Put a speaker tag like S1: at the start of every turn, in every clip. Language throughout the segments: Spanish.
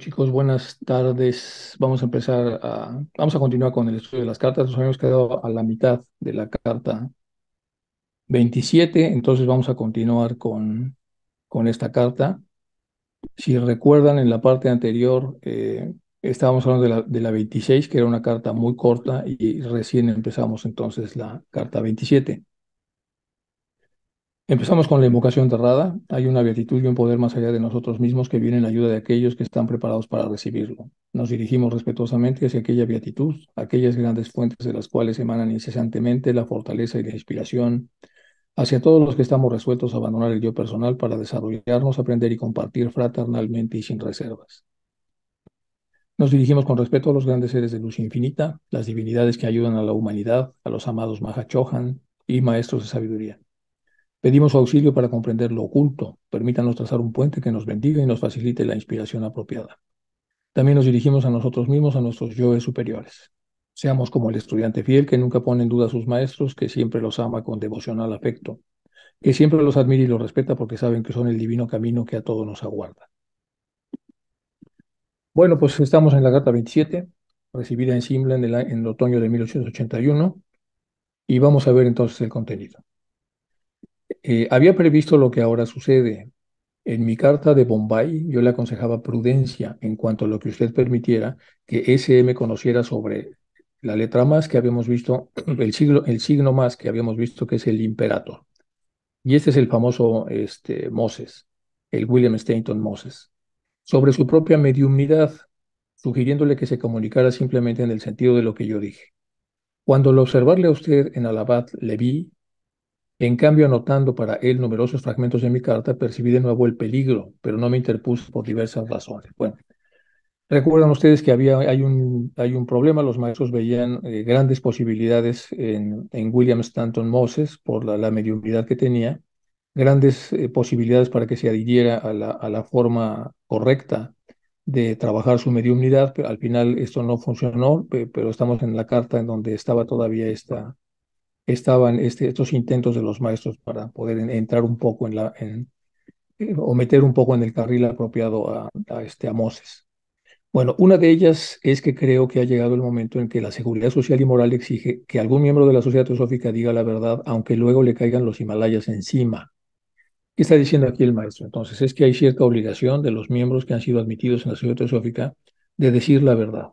S1: chicos, buenas tardes. Vamos a empezar a, vamos a continuar con el estudio de las cartas. Nos habíamos quedado a la mitad de la carta 27, entonces vamos a continuar con, con esta carta. Si recuerdan, en la parte anterior eh, estábamos hablando de la, de la 26, que era una carta muy corta, y recién empezamos entonces la carta 27. Empezamos con la invocación cerrada. Hay una beatitud y un poder más allá de nosotros mismos que viene en ayuda de aquellos que están preparados para recibirlo. Nos dirigimos respetuosamente hacia aquella beatitud, aquellas grandes fuentes de las cuales emanan incesantemente la fortaleza y la inspiración, hacia todos los que estamos resueltos a abandonar el yo personal para desarrollarnos, aprender y compartir fraternalmente y sin reservas. Nos dirigimos con respeto a los grandes seres de luz infinita, las divinidades que ayudan a la humanidad, a los amados Mahachohan y maestros de sabiduría. Pedimos auxilio para comprender lo oculto. Permítanos trazar un puente que nos bendiga y nos facilite la inspiración apropiada. También nos dirigimos a nosotros mismos, a nuestros yoes superiores. Seamos como el estudiante fiel que nunca pone en duda a sus maestros, que siempre los ama con devocional afecto, que siempre los admira y los respeta porque saben que son el divino camino que a todos nos aguarda. Bueno, pues estamos en la carta 27, recibida en Simla en en el otoño de 1881, y vamos a ver entonces el contenido. Eh, había previsto lo que ahora sucede. En mi carta de Bombay yo le aconsejaba prudencia en cuanto a lo que usted permitiera que SM conociera sobre la letra más que habíamos visto, el, siglo, el signo más que habíamos visto que es el imperator. Y este es el famoso este, Moses, el William Stanton Moses, sobre su propia mediumnidad, sugiriéndole que se comunicara simplemente en el sentido de lo que yo dije. Cuando al observarle a usted en alabad le vi, en cambio, anotando para él numerosos fragmentos de mi carta, percibí de nuevo el peligro, pero no me interpuso por diversas razones. Bueno, recuerdan ustedes que había, hay, un, hay un problema, los maestros veían eh, grandes posibilidades en, William Stanton Moses por la, la mediunidad que tenía, grandes eh, posibilidades para que se adhiriera a la, a la forma correcta de trabajar su mediunidad, pero al final esto no funcionó, pero estamos en la carta en donde estaba todavía esta, estaban este, estos intentos de los maestros para poder entrar un poco en la en, eh, o meter un poco en el carril apropiado a, este, a Moses. Bueno, una de ellas es que creo que ha llegado el momento en que la seguridad social y moral exige que algún miembro de la sociedad teosófica diga la verdad, aunque luego le caigan los Himalayas encima. ¿Qué está diciendo aquí el maestro? Entonces, es que hay cierta obligación de los miembros que han sido admitidos en la sociedad teosófica de decir la verdad,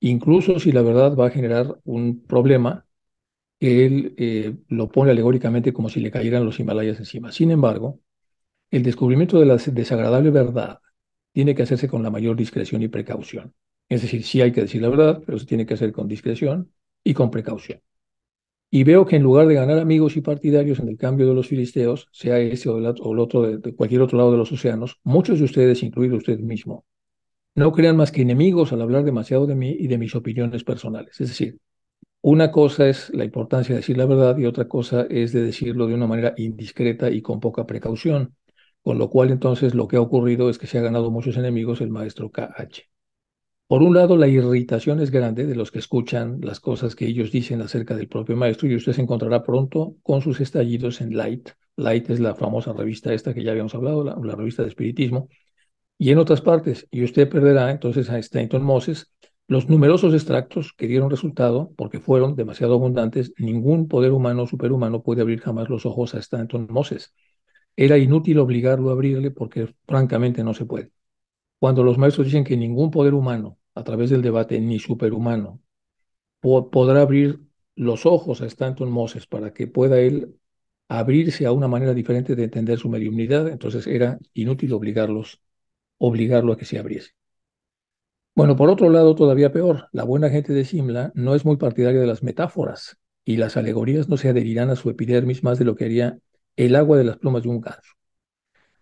S1: incluso si la verdad va a generar un problema él eh, lo pone alegóricamente como si le cayeran los Himalayas encima. Sin embargo, el descubrimiento de la desagradable verdad tiene que hacerse con la mayor discreción y precaución. Es decir, sí hay que decir la verdad, pero se tiene que hacer con discreción y con precaución. Y veo que en lugar de ganar amigos y partidarios en el cambio de los filisteos, sea este o el, otro, de cualquier otro lado de los océanos, muchos de ustedes, incluido usted mismo, no crean más que enemigos al hablar demasiado de mí y de mis opiniones personales. Es decir, una cosa es la importancia de decir la verdad y otra cosa es de decirlo de una manera indiscreta y con poca precaución, con lo cual entonces lo que ha ocurrido es que se ha ganado muchos enemigos el maestro KH. Por un lado, la irritación es grande de los que escuchan las cosas que ellos dicen acerca del propio maestro y usted se encontrará pronto con sus estallidos en Light. Light es la famosa revista esta que ya habíamos hablado, la, la revista de espiritismo, y en otras partes. Y usted perderá entonces a Stanton Moses los numerosos extractos que dieron resultado, porque fueron demasiado abundantes, ningún poder humano o superhumano puede abrir jamás los ojos a Stanton Moses. Era inútil obligarlo a abrirle porque francamente no se puede. Cuando los maestros dicen que ningún poder humano, a través del debate, ni superhumano, podrá abrir los ojos a Stanton Moses para que pueda él abrirse a una manera diferente de entender su mediumnidad, entonces era inútil obligarlos, obligarlo a que se abriese. Bueno, por otro lado, todavía peor, la buena gente de Simla no es muy partidaria de las metáforas y las alegorías no se adherirán a su epidermis más de lo que haría el agua de las plumas de un ganso.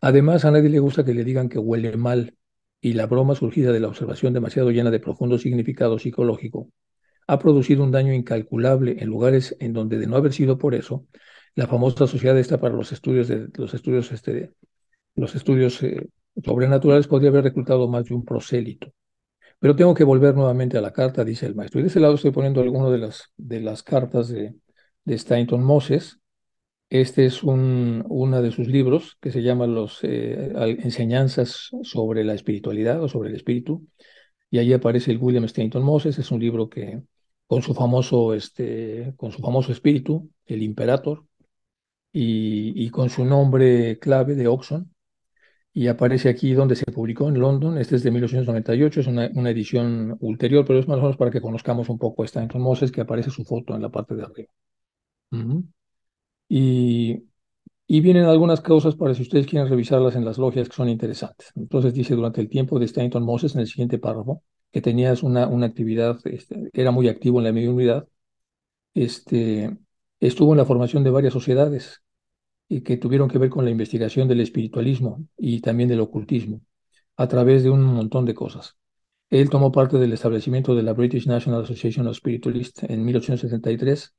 S1: Además, a nadie le gusta que le digan que huele mal y la broma surgida de la observación demasiado llena de profundo significado psicológico ha producido un daño incalculable en lugares en donde de no haber sido por eso, la famosa sociedad está para los estudios de los estudios este, los estudios eh, sobrenaturales podría haber reclutado más de un prosélito. Pero tengo que volver nuevamente a la carta, dice el maestro. Y de ese lado estoy poniendo algunas de las, de las cartas de, de Moses. Este es un, uno de sus libros que se llama Los eh, Enseñanzas sobre la Espiritualidad o sobre el Espíritu. Y ahí aparece el William Stanton Moses. Es un libro que, con su famoso, este, con su famoso espíritu, el Imperator, y con su nombre clave de Oxon, y aparece aquí donde se publicó en London. Este es de 1898, es una, edición ulterior, pero es más o menos para que conozcamos un poco esta Stanton Moses, que aparece su foto en la parte de arriba. y, vienen algunas causas para si ustedes quieren revisarlas en las logias que son interesantes. Entonces dice, durante el tiempo de Stanton Moses, en el siguiente párrafo, que tenía una, una actividad, este, era muy activo en la mediunidad, este, estuvo en la formación de varias sociedades que tuvieron que ver con la investigación del espiritualismo y también del ocultismo, a través de un montón de cosas. Él tomó parte del establecimiento de la British National Association of Spiritualists en 1873.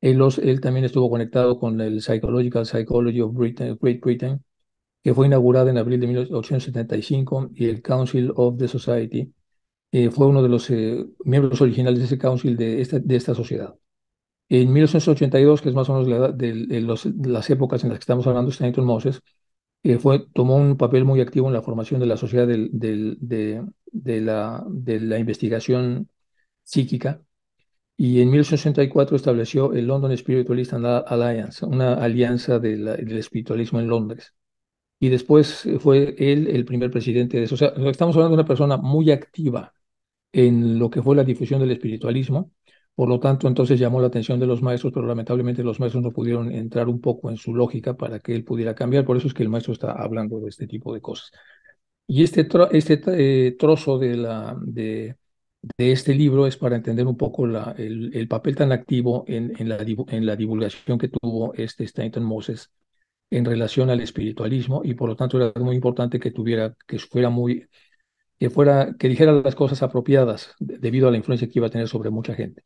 S1: Él, también estuvo conectado con el Psychological Psychology of Great Britain, que fue inaugurada en abril de 1875, y el Council of the Society eh, fue uno de los eh, miembros originales de ese council de esta sociedad. En 1982, que es más o menos de, las épocas en las que estamos hablando, Stanton Moses eh, fue, tomó un papel muy activo en la formación de la sociedad de, la, investigación psíquica y en 1864 estableció el London Spiritualist Alliance, una alianza del, del espiritualismo en Londres. Y después eh, fue él el primer presidente de eso. O sea, estamos hablando de una persona muy activa en lo que fue la difusión del espiritualismo por lo tanto, entonces llamó la atención de los maestros, pero lamentablemente los maestros no pudieron entrar un poco en su lógica para que él pudiera cambiar. Por eso es que el maestro está hablando de este tipo de cosas. Y este, este eh, trozo de, la, de, este libro es para entender un poco la, el, papel tan activo en, en, la en, la divulgación que tuvo este Stanton Moses en relación al espiritualismo y por lo tanto era muy importante que tuviera, que fuera muy, que fuera, que dijera las cosas apropiadas debido a la influencia que iba a tener sobre mucha gente.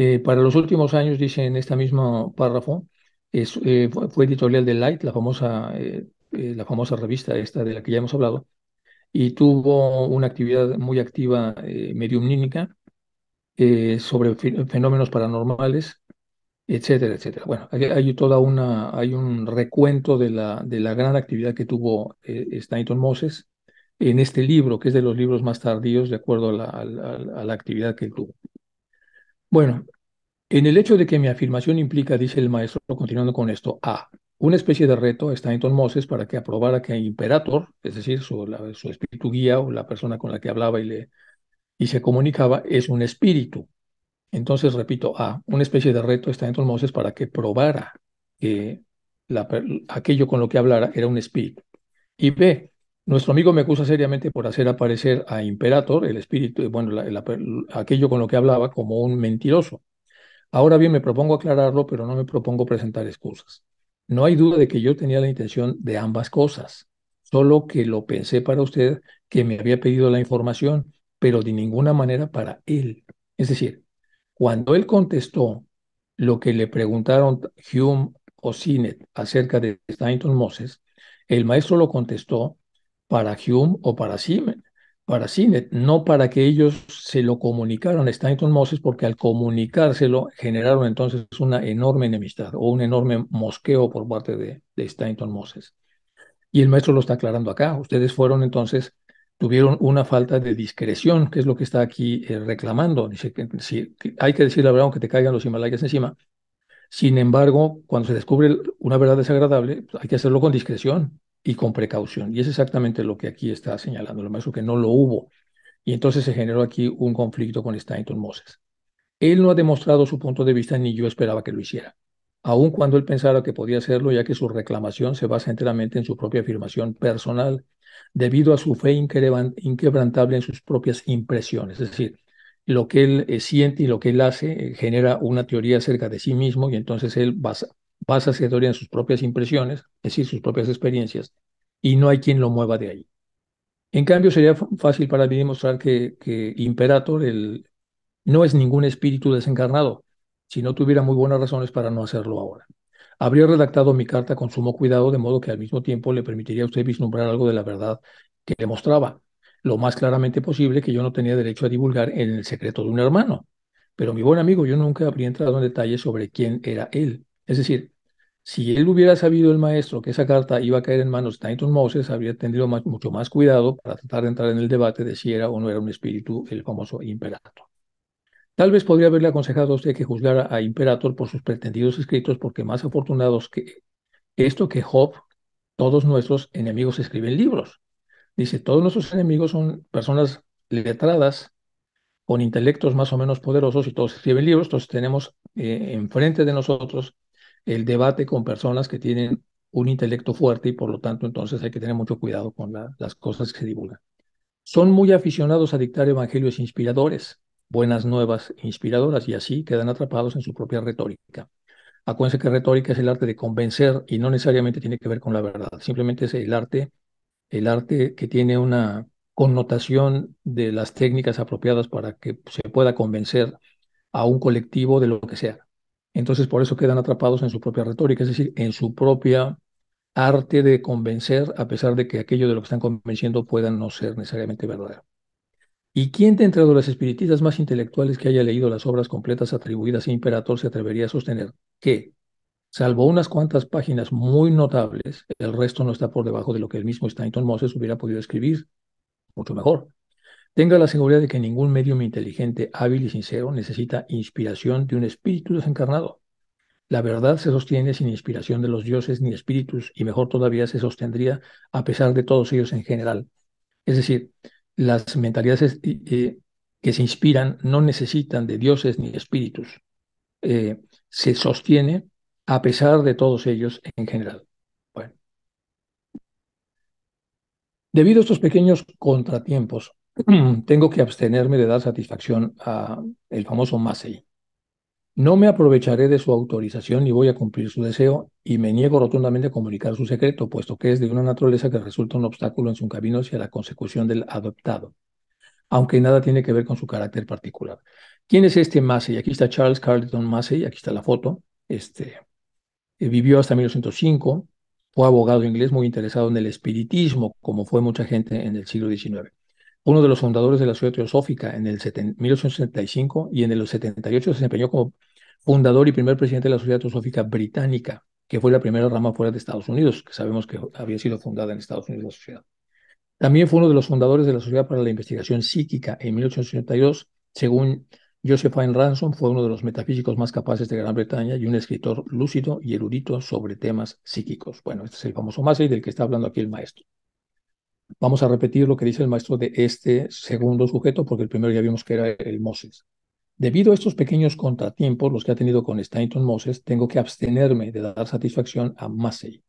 S1: Eh, para los últimos años, dice en este mismo párrafo, eh, fue editorial de Light, la famosa, eh, la famosa revista esta de la que ya hemos hablado, y tuvo una actividad muy activa mediumnínica sobre fenómenos paranormales, etcétera, etcétera. Bueno, hay, toda una, hay un recuento de la, de la gran actividad que tuvo Stanton Moses en este libro, que es de los libros más tardíos de acuerdo la, a la actividad que tuvo. Bueno, en el hecho de que mi afirmación implica, dice el maestro, continuando con esto, A, una especie de reto está en Moses para que aprobara que el Imperator, es decir, su, espíritu guía o la persona con la que hablaba y, le, y se comunicaba, es un espíritu. Entonces, repito, A, una especie de reto en en Moses para que probara que aquello con lo que hablara era un espíritu. Y B, nuestro amigo me acusa seriamente por hacer aparecer a Imperator, el espíritu, bueno, aquello con lo que hablaba, como un mentiroso. Ahora bien, me propongo aclararlo, pero no me propongo presentar excusas. No hay duda de que yo tenía la intención de ambas cosas, solo que lo pensé para usted, que me había pedido la información, pero de ninguna manera para él. Es decir, cuando él contestó lo que le preguntaron Hume o Sinet acerca de Stanton Moses, el maestro lo contestó para Hume o para Siemens para Cine, no para que ellos se lo comunicaran a Stanton Moses, porque al comunicárselo generaron entonces una enorme enemistad o un enorme mosqueo por parte de, de Stanton Moses. Y el maestro lo está aclarando acá. Ustedes fueron entonces, tuvieron una falta de discreción, que es lo que está aquí eh, reclamando. Dice que, que hay que decir la verdad aunque te caigan los Himalayas encima. Sin embargo, cuando se descubre una verdad desagradable, pues, hay que hacerlo con discreción, y con precaución. Y es exactamente lo que aquí está señalando lo maestro, que no lo hubo. Y entonces se generó aquí un conflicto con Stanton Moses. Él no ha demostrado su punto de vista ni yo esperaba que lo hiciera, aun cuando él pensara que podía hacerlo, ya que su reclamación se basa enteramente en su propia afirmación personal, debido a su fe inquebrantable en sus propias impresiones. Es decir, lo que él eh, siente y lo que él hace eh, genera una teoría acerca de sí mismo y entonces él basa, basa su teoría en sus propias impresiones, es decir, sus propias experiencias, y no hay quien lo mueva de ahí. En cambio, sería fácil para mí demostrar que, que Imperator el, no es ningún espíritu desencarnado, si no tuviera muy buenas razones para no hacerlo ahora. Habría redactado mi carta con sumo cuidado, de modo que al mismo tiempo le permitiría a usted vislumbrar algo de la verdad que le mostraba, lo más claramente posible que yo no tenía derecho a divulgar en el secreto de un hermano. Pero mi buen amigo, yo nunca habría entrado en detalles sobre quién era él. Es decir, si él hubiera sabido el maestro que esa carta iba a caer en manos de Titus Moses, habría tenido mucho más cuidado para tratar de entrar en el debate de si era o no era un espíritu el famoso imperator. Tal vez podría haberle aconsejado a usted que juzgara a Imperator por sus pretendidos escritos, porque más afortunados que esto que Job, todos nuestros enemigos escriben libros. Dice, todos nuestros enemigos son personas letradas, con intelectos más o menos poderosos y todos escriben libros, entonces tenemos eh, enfrente de nosotros el debate con personas que tienen un intelecto fuerte y por lo tanto entonces hay que tener mucho cuidado con las cosas que se divulgan. Son muy aficionados a dictar evangelios inspiradores, buenas nuevas inspiradoras y así quedan atrapados en su propia retórica. Acuérdense que retórica es el arte de convencer y no necesariamente tiene que ver con la verdad, simplemente es el arte, el arte que tiene una connotación de las técnicas apropiadas para que se pueda convencer a un colectivo de lo que sea. Entonces por eso quedan atrapados en su propia retórica, es decir, en su propia arte de convencer a pesar de que aquello de lo que están convenciendo pueda no ser necesariamente verdadero. ¿Y quién de entre los espiritistas más intelectuales que haya leído las obras completas atribuidas a Imperator se atrevería a sostener que, salvo unas cuantas páginas muy notables, el resto no está por debajo de lo que el mismo Stanton Moses hubiera podido escribir? Mucho mejor. Tenga la seguridad de que ningún medium inteligente, hábil y sincero necesita inspiración de un espíritu desencarnado. La verdad se sostiene sin inspiración de los dioses ni espíritus y mejor todavía se sostendría a pesar de todos ellos en general. Es decir, las mentalidades eh, eh, que se inspiran no necesitan de dioses ni espíritus. Eh, se sostiene a pesar de todos ellos en general. Debido a estos pequeños contratiempos, tengo que abstenerme de dar satisfacción a el famoso Massey. No me aprovecharé de su autorización ni voy a cumplir su deseo y me niego rotundamente a comunicar su secreto, puesto que es de una naturaleza que resulta un obstáculo en su camino hacia la consecución del adoptado, aunque nada tiene que ver con su carácter particular. ¿Quién es este Massey? Aquí está Charles Carleton Massey, aquí está la foto. Este, eh, vivió hasta 1905, fue abogado inglés muy interesado en el espiritismo, como fue mucha gente en el siglo XIX uno de los fundadores de la Sociedad Teosófica en el 1875 y en el 78 se desempeñó como fundador y primer presidente de la Sociedad Teosófica Británica, que fue la primera rama fuera de Estados Unidos, que sabemos que había sido fundada en Estados Unidos la sociedad. También fue uno de los fundadores de la Sociedad para la Investigación Psíquica en 1882, según Josephine Ransom, fue uno de los metafísicos más capaces de Gran Bretaña y un escritor lúcido y erudito sobre temas psíquicos. Bueno, este es el famoso Massey del que está hablando aquí el maestro. Vamos a repetir lo que dice el maestro de este segundo sujeto, porque el primero ya vimos que era el Moses. Debido a estos pequeños contratiempos, los que ha tenido con Stanton Moses, tengo que abstenerme de dar satisfacción a Massey.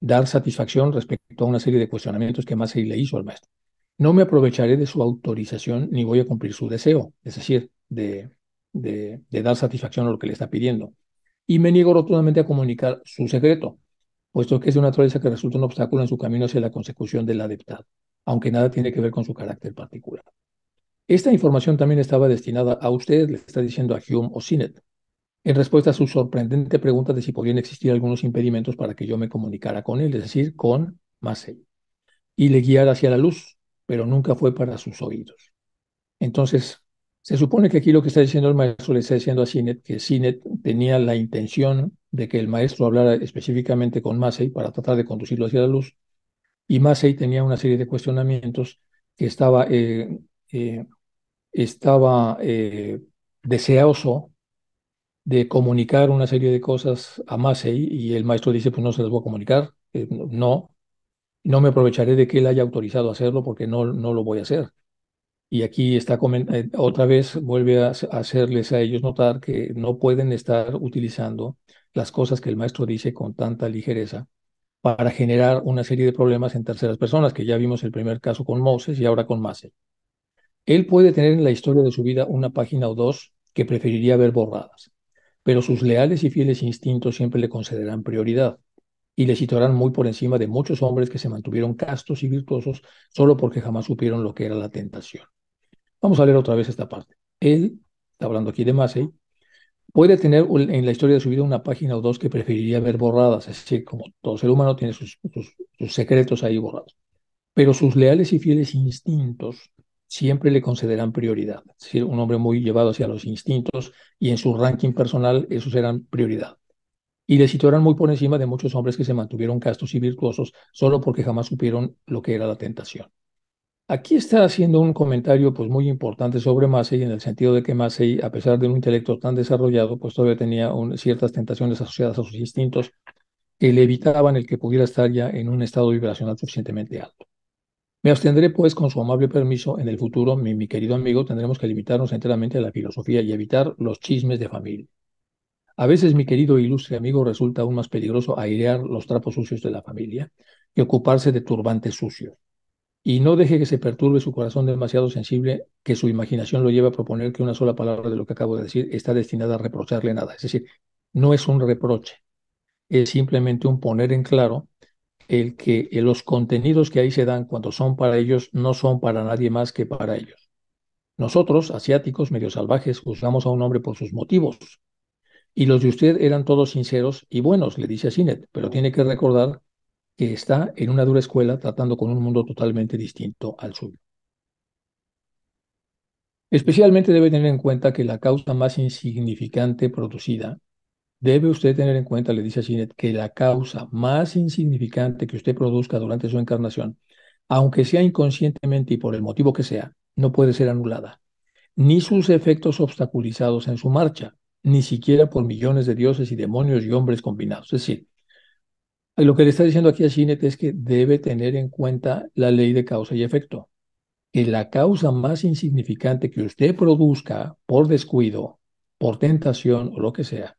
S1: Dar satisfacción respecto a una serie de cuestionamientos que Massey le hizo al maestro. No me aprovecharé de su autorización ni voy a cumplir su deseo, es decir, de, de dar satisfacción a lo que le está pidiendo. Y me niego rotundamente a comunicar su secreto, puesto que es de una naturaleza que resulta un obstáculo en su camino hacia la consecución del adeptado, aunque nada tiene que ver con su carácter particular. Esta información también estaba destinada a usted, le está diciendo a Hume o Sinet, en respuesta a su sorprendente pregunta de si podían existir algunos impedimentos para que yo me comunicara con él, es decir, con Massey, y le guiara hacia la luz, pero nunca fue para sus oídos. Entonces, se supone que aquí lo que está diciendo el maestro le está diciendo a Sinet que Sinet tenía la intención de que el maestro hablara específicamente con Massey para tratar de conducirlo hacia la luz, y Massey tenía una serie de cuestionamientos que estaba, eh, eh, estaba eh, deseoso de comunicar una serie de cosas a Massey, y el maestro dice, pues no se las voy a comunicar, no, no me aprovecharé de que él haya autorizado hacerlo porque no, no lo voy a hacer. Y aquí está otra vez vuelve a hacerles a ellos notar que no pueden estar utilizando las cosas que el maestro dice con tanta ligereza para generar una serie de problemas en terceras personas, que ya vimos el primer caso con Moses y ahora con Massey. Él puede tener en la historia de su vida una página o dos que preferiría ver borradas, pero sus leales y fieles instintos siempre le concederán prioridad y le situarán muy por encima de muchos hombres que se mantuvieron castos y virtuosos solo porque jamás supieron lo que era la tentación. Vamos a leer otra vez esta parte. Él, está hablando aquí de Massey, puede tener en la historia de su vida una página o dos que preferiría ver borradas, es decir, como todo ser humano tiene sus, secretos ahí borrados. Pero sus leales y fieles instintos siempre le concederán prioridad. Es decir, un hombre muy llevado hacia los instintos y en su ranking personal esos eran prioridad. Y le situarán muy por encima de muchos hombres que se mantuvieron castos y virtuosos solo porque jamás supieron lo que era la tentación. Aquí está haciendo un comentario pues, muy importante sobre Massey en el sentido de que Massey, a pesar de un intelecto tan desarrollado, pues todavía tenía ciertas tentaciones asociadas a sus instintos que le evitaban el que pudiera estar ya en un estado vibracional suficientemente alto. Me abstendré, pues, con su amable permiso, en el futuro, mi, querido amigo, tendremos que limitarnos enteramente a la filosofía y evitar los chismes de familia. A veces, mi querido e ilustre amigo, resulta aún más peligroso airear los trapos sucios de la familia y ocuparse de turbantes sucios y no deje que se perturbe su corazón demasiado sensible, que su imaginación lo lleve a proponer que una sola palabra de lo que acabo de decir está destinada a reprocharle nada. Es decir, no es un reproche, es simplemente un poner en claro el que los contenidos que ahí se dan cuando son para ellos no son para nadie más que para ellos. Nosotros, asiáticos, medio salvajes, juzgamos a un hombre por sus motivos. Y los de usted eran todos sinceros y buenos, le dice a Sinet, pero tiene que recordar que está en una dura escuela tratando con un mundo totalmente distinto al suyo. Especialmente debe tener en cuenta que la causa más insignificante producida, debe usted tener en cuenta, le dice Sinet, que la causa más insignificante que usted produzca durante su encarnación, aunque sea inconscientemente y por el motivo que sea, no puede ser anulada, ni sus efectos obstaculizados en su marcha, ni siquiera por millones de dioses y demonios y hombres combinados. Es decir, lo que le está diciendo aquí a Shinet es que debe tener en cuenta la ley de causa y efecto, que la causa más insignificante que usted produzca por descuido, por tentación o lo que sea,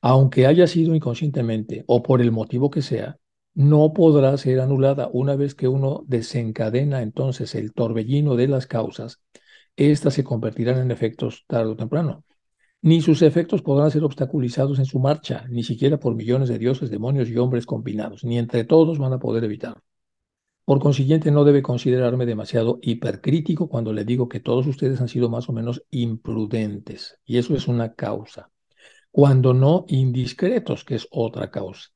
S1: aunque haya sido inconscientemente o por el motivo que sea, no podrá ser anulada una vez que uno desencadena entonces el torbellino de las causas, éstas se convertirán en efectos tarde o temprano ni sus efectos podrán ser obstaculizados en su marcha, ni siquiera por millones de dioses, demonios y hombres combinados, ni entre todos van a poder evitarlo. Por consiguiente, no debe considerarme demasiado hipercrítico cuando le digo que todos ustedes han sido más o menos imprudentes, y eso es una causa. Cuando no indiscretos, que es otra causa.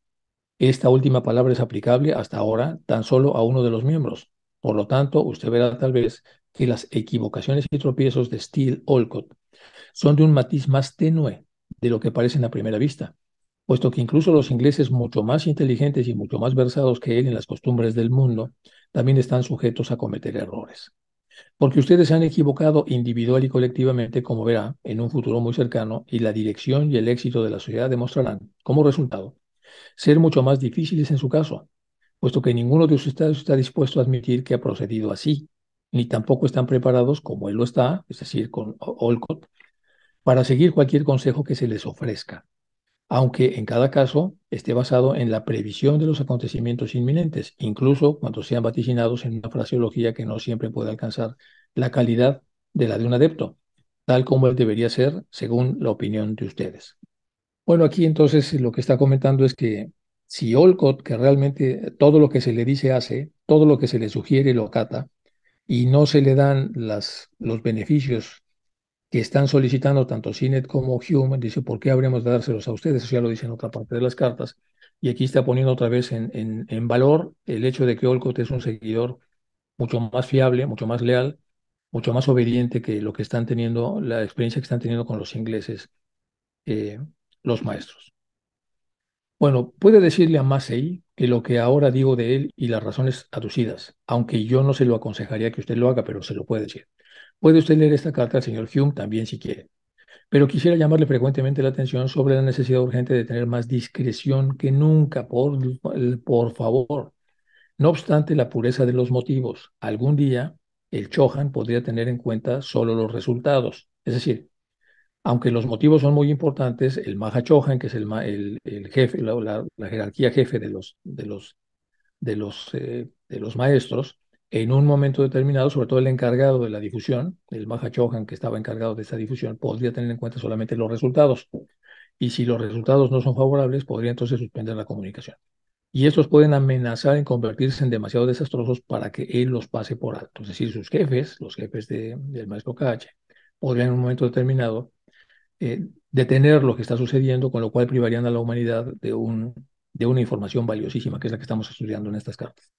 S1: Esta última palabra es aplicable hasta ahora tan solo a uno de los miembros. Por lo tanto, usted verá tal vez que las equivocaciones y tropiezos de Steele Olcott son de un matiz más tenue de lo que parecen a primera vista, puesto que incluso los ingleses mucho más inteligentes y mucho más versados que él en las costumbres del mundo también están sujetos a cometer errores. Porque ustedes se han equivocado individual y colectivamente, como verá, en un futuro muy cercano, y la dirección y el éxito de la sociedad demostrarán, como resultado, ser mucho más difíciles en su caso, puesto que ninguno de estados está dispuesto a admitir que ha procedido así, ni tampoco están preparados, como él lo está, es decir, con Olcott, para seguir cualquier consejo que se les ofrezca, aunque en cada caso esté basado en la previsión de los acontecimientos inminentes, incluso cuando sean vaticinados en una fraseología que no siempre puede alcanzar la calidad de la de un adepto, tal como debería ser según la opinión de ustedes. Bueno, aquí entonces lo que está comentando es que si Olcott, que realmente todo lo que se le dice hace, todo lo que se le sugiere lo acata, y no se le dan los beneficios que están solicitando tanto CINET como Hume, dice, ¿por qué habremos de dárselos a ustedes? Eso ya lo dice en otra parte de las cartas. Y aquí está poniendo otra vez en, en, valor el hecho de que Olcott es un seguidor mucho más fiable, mucho más leal, mucho más obediente que lo que están teniendo, la experiencia que están teniendo con los ingleses, eh, los maestros. Bueno, puede decirle a Massey que lo que ahora digo de él y las razones aducidas, aunque yo no se lo aconsejaría que usted lo haga, pero se lo puede decir. Puede usted leer esta carta al señor Hume también si quiere. Pero quisiera llamarle frecuentemente la atención sobre la necesidad urgente de tener más discreción que nunca, por, por favor. No obstante la pureza de los motivos, algún día el Chohan podría tener en cuenta solo los resultados. Es decir, aunque los motivos son muy importantes, el Maha Chohan, que es el, el, jefe, la, jerarquía jefe de los, de los, de los, eh, de los maestros, en un momento determinado, sobre todo el encargado de la difusión, el Maha Chohan que estaba encargado de esa difusión, podría tener en cuenta solamente los resultados. Y si los resultados no son favorables, podría entonces suspender la comunicación. Y estos pueden amenazar en convertirse en demasiado desastrosos para que él los pase por alto. Es decir, sus jefes, los jefes de, del maestro KH, podrían en un momento determinado eh, detener lo que está sucediendo, con lo cual privarían a la humanidad de una información valiosísima, que es la que estamos estudiando en estas cartas.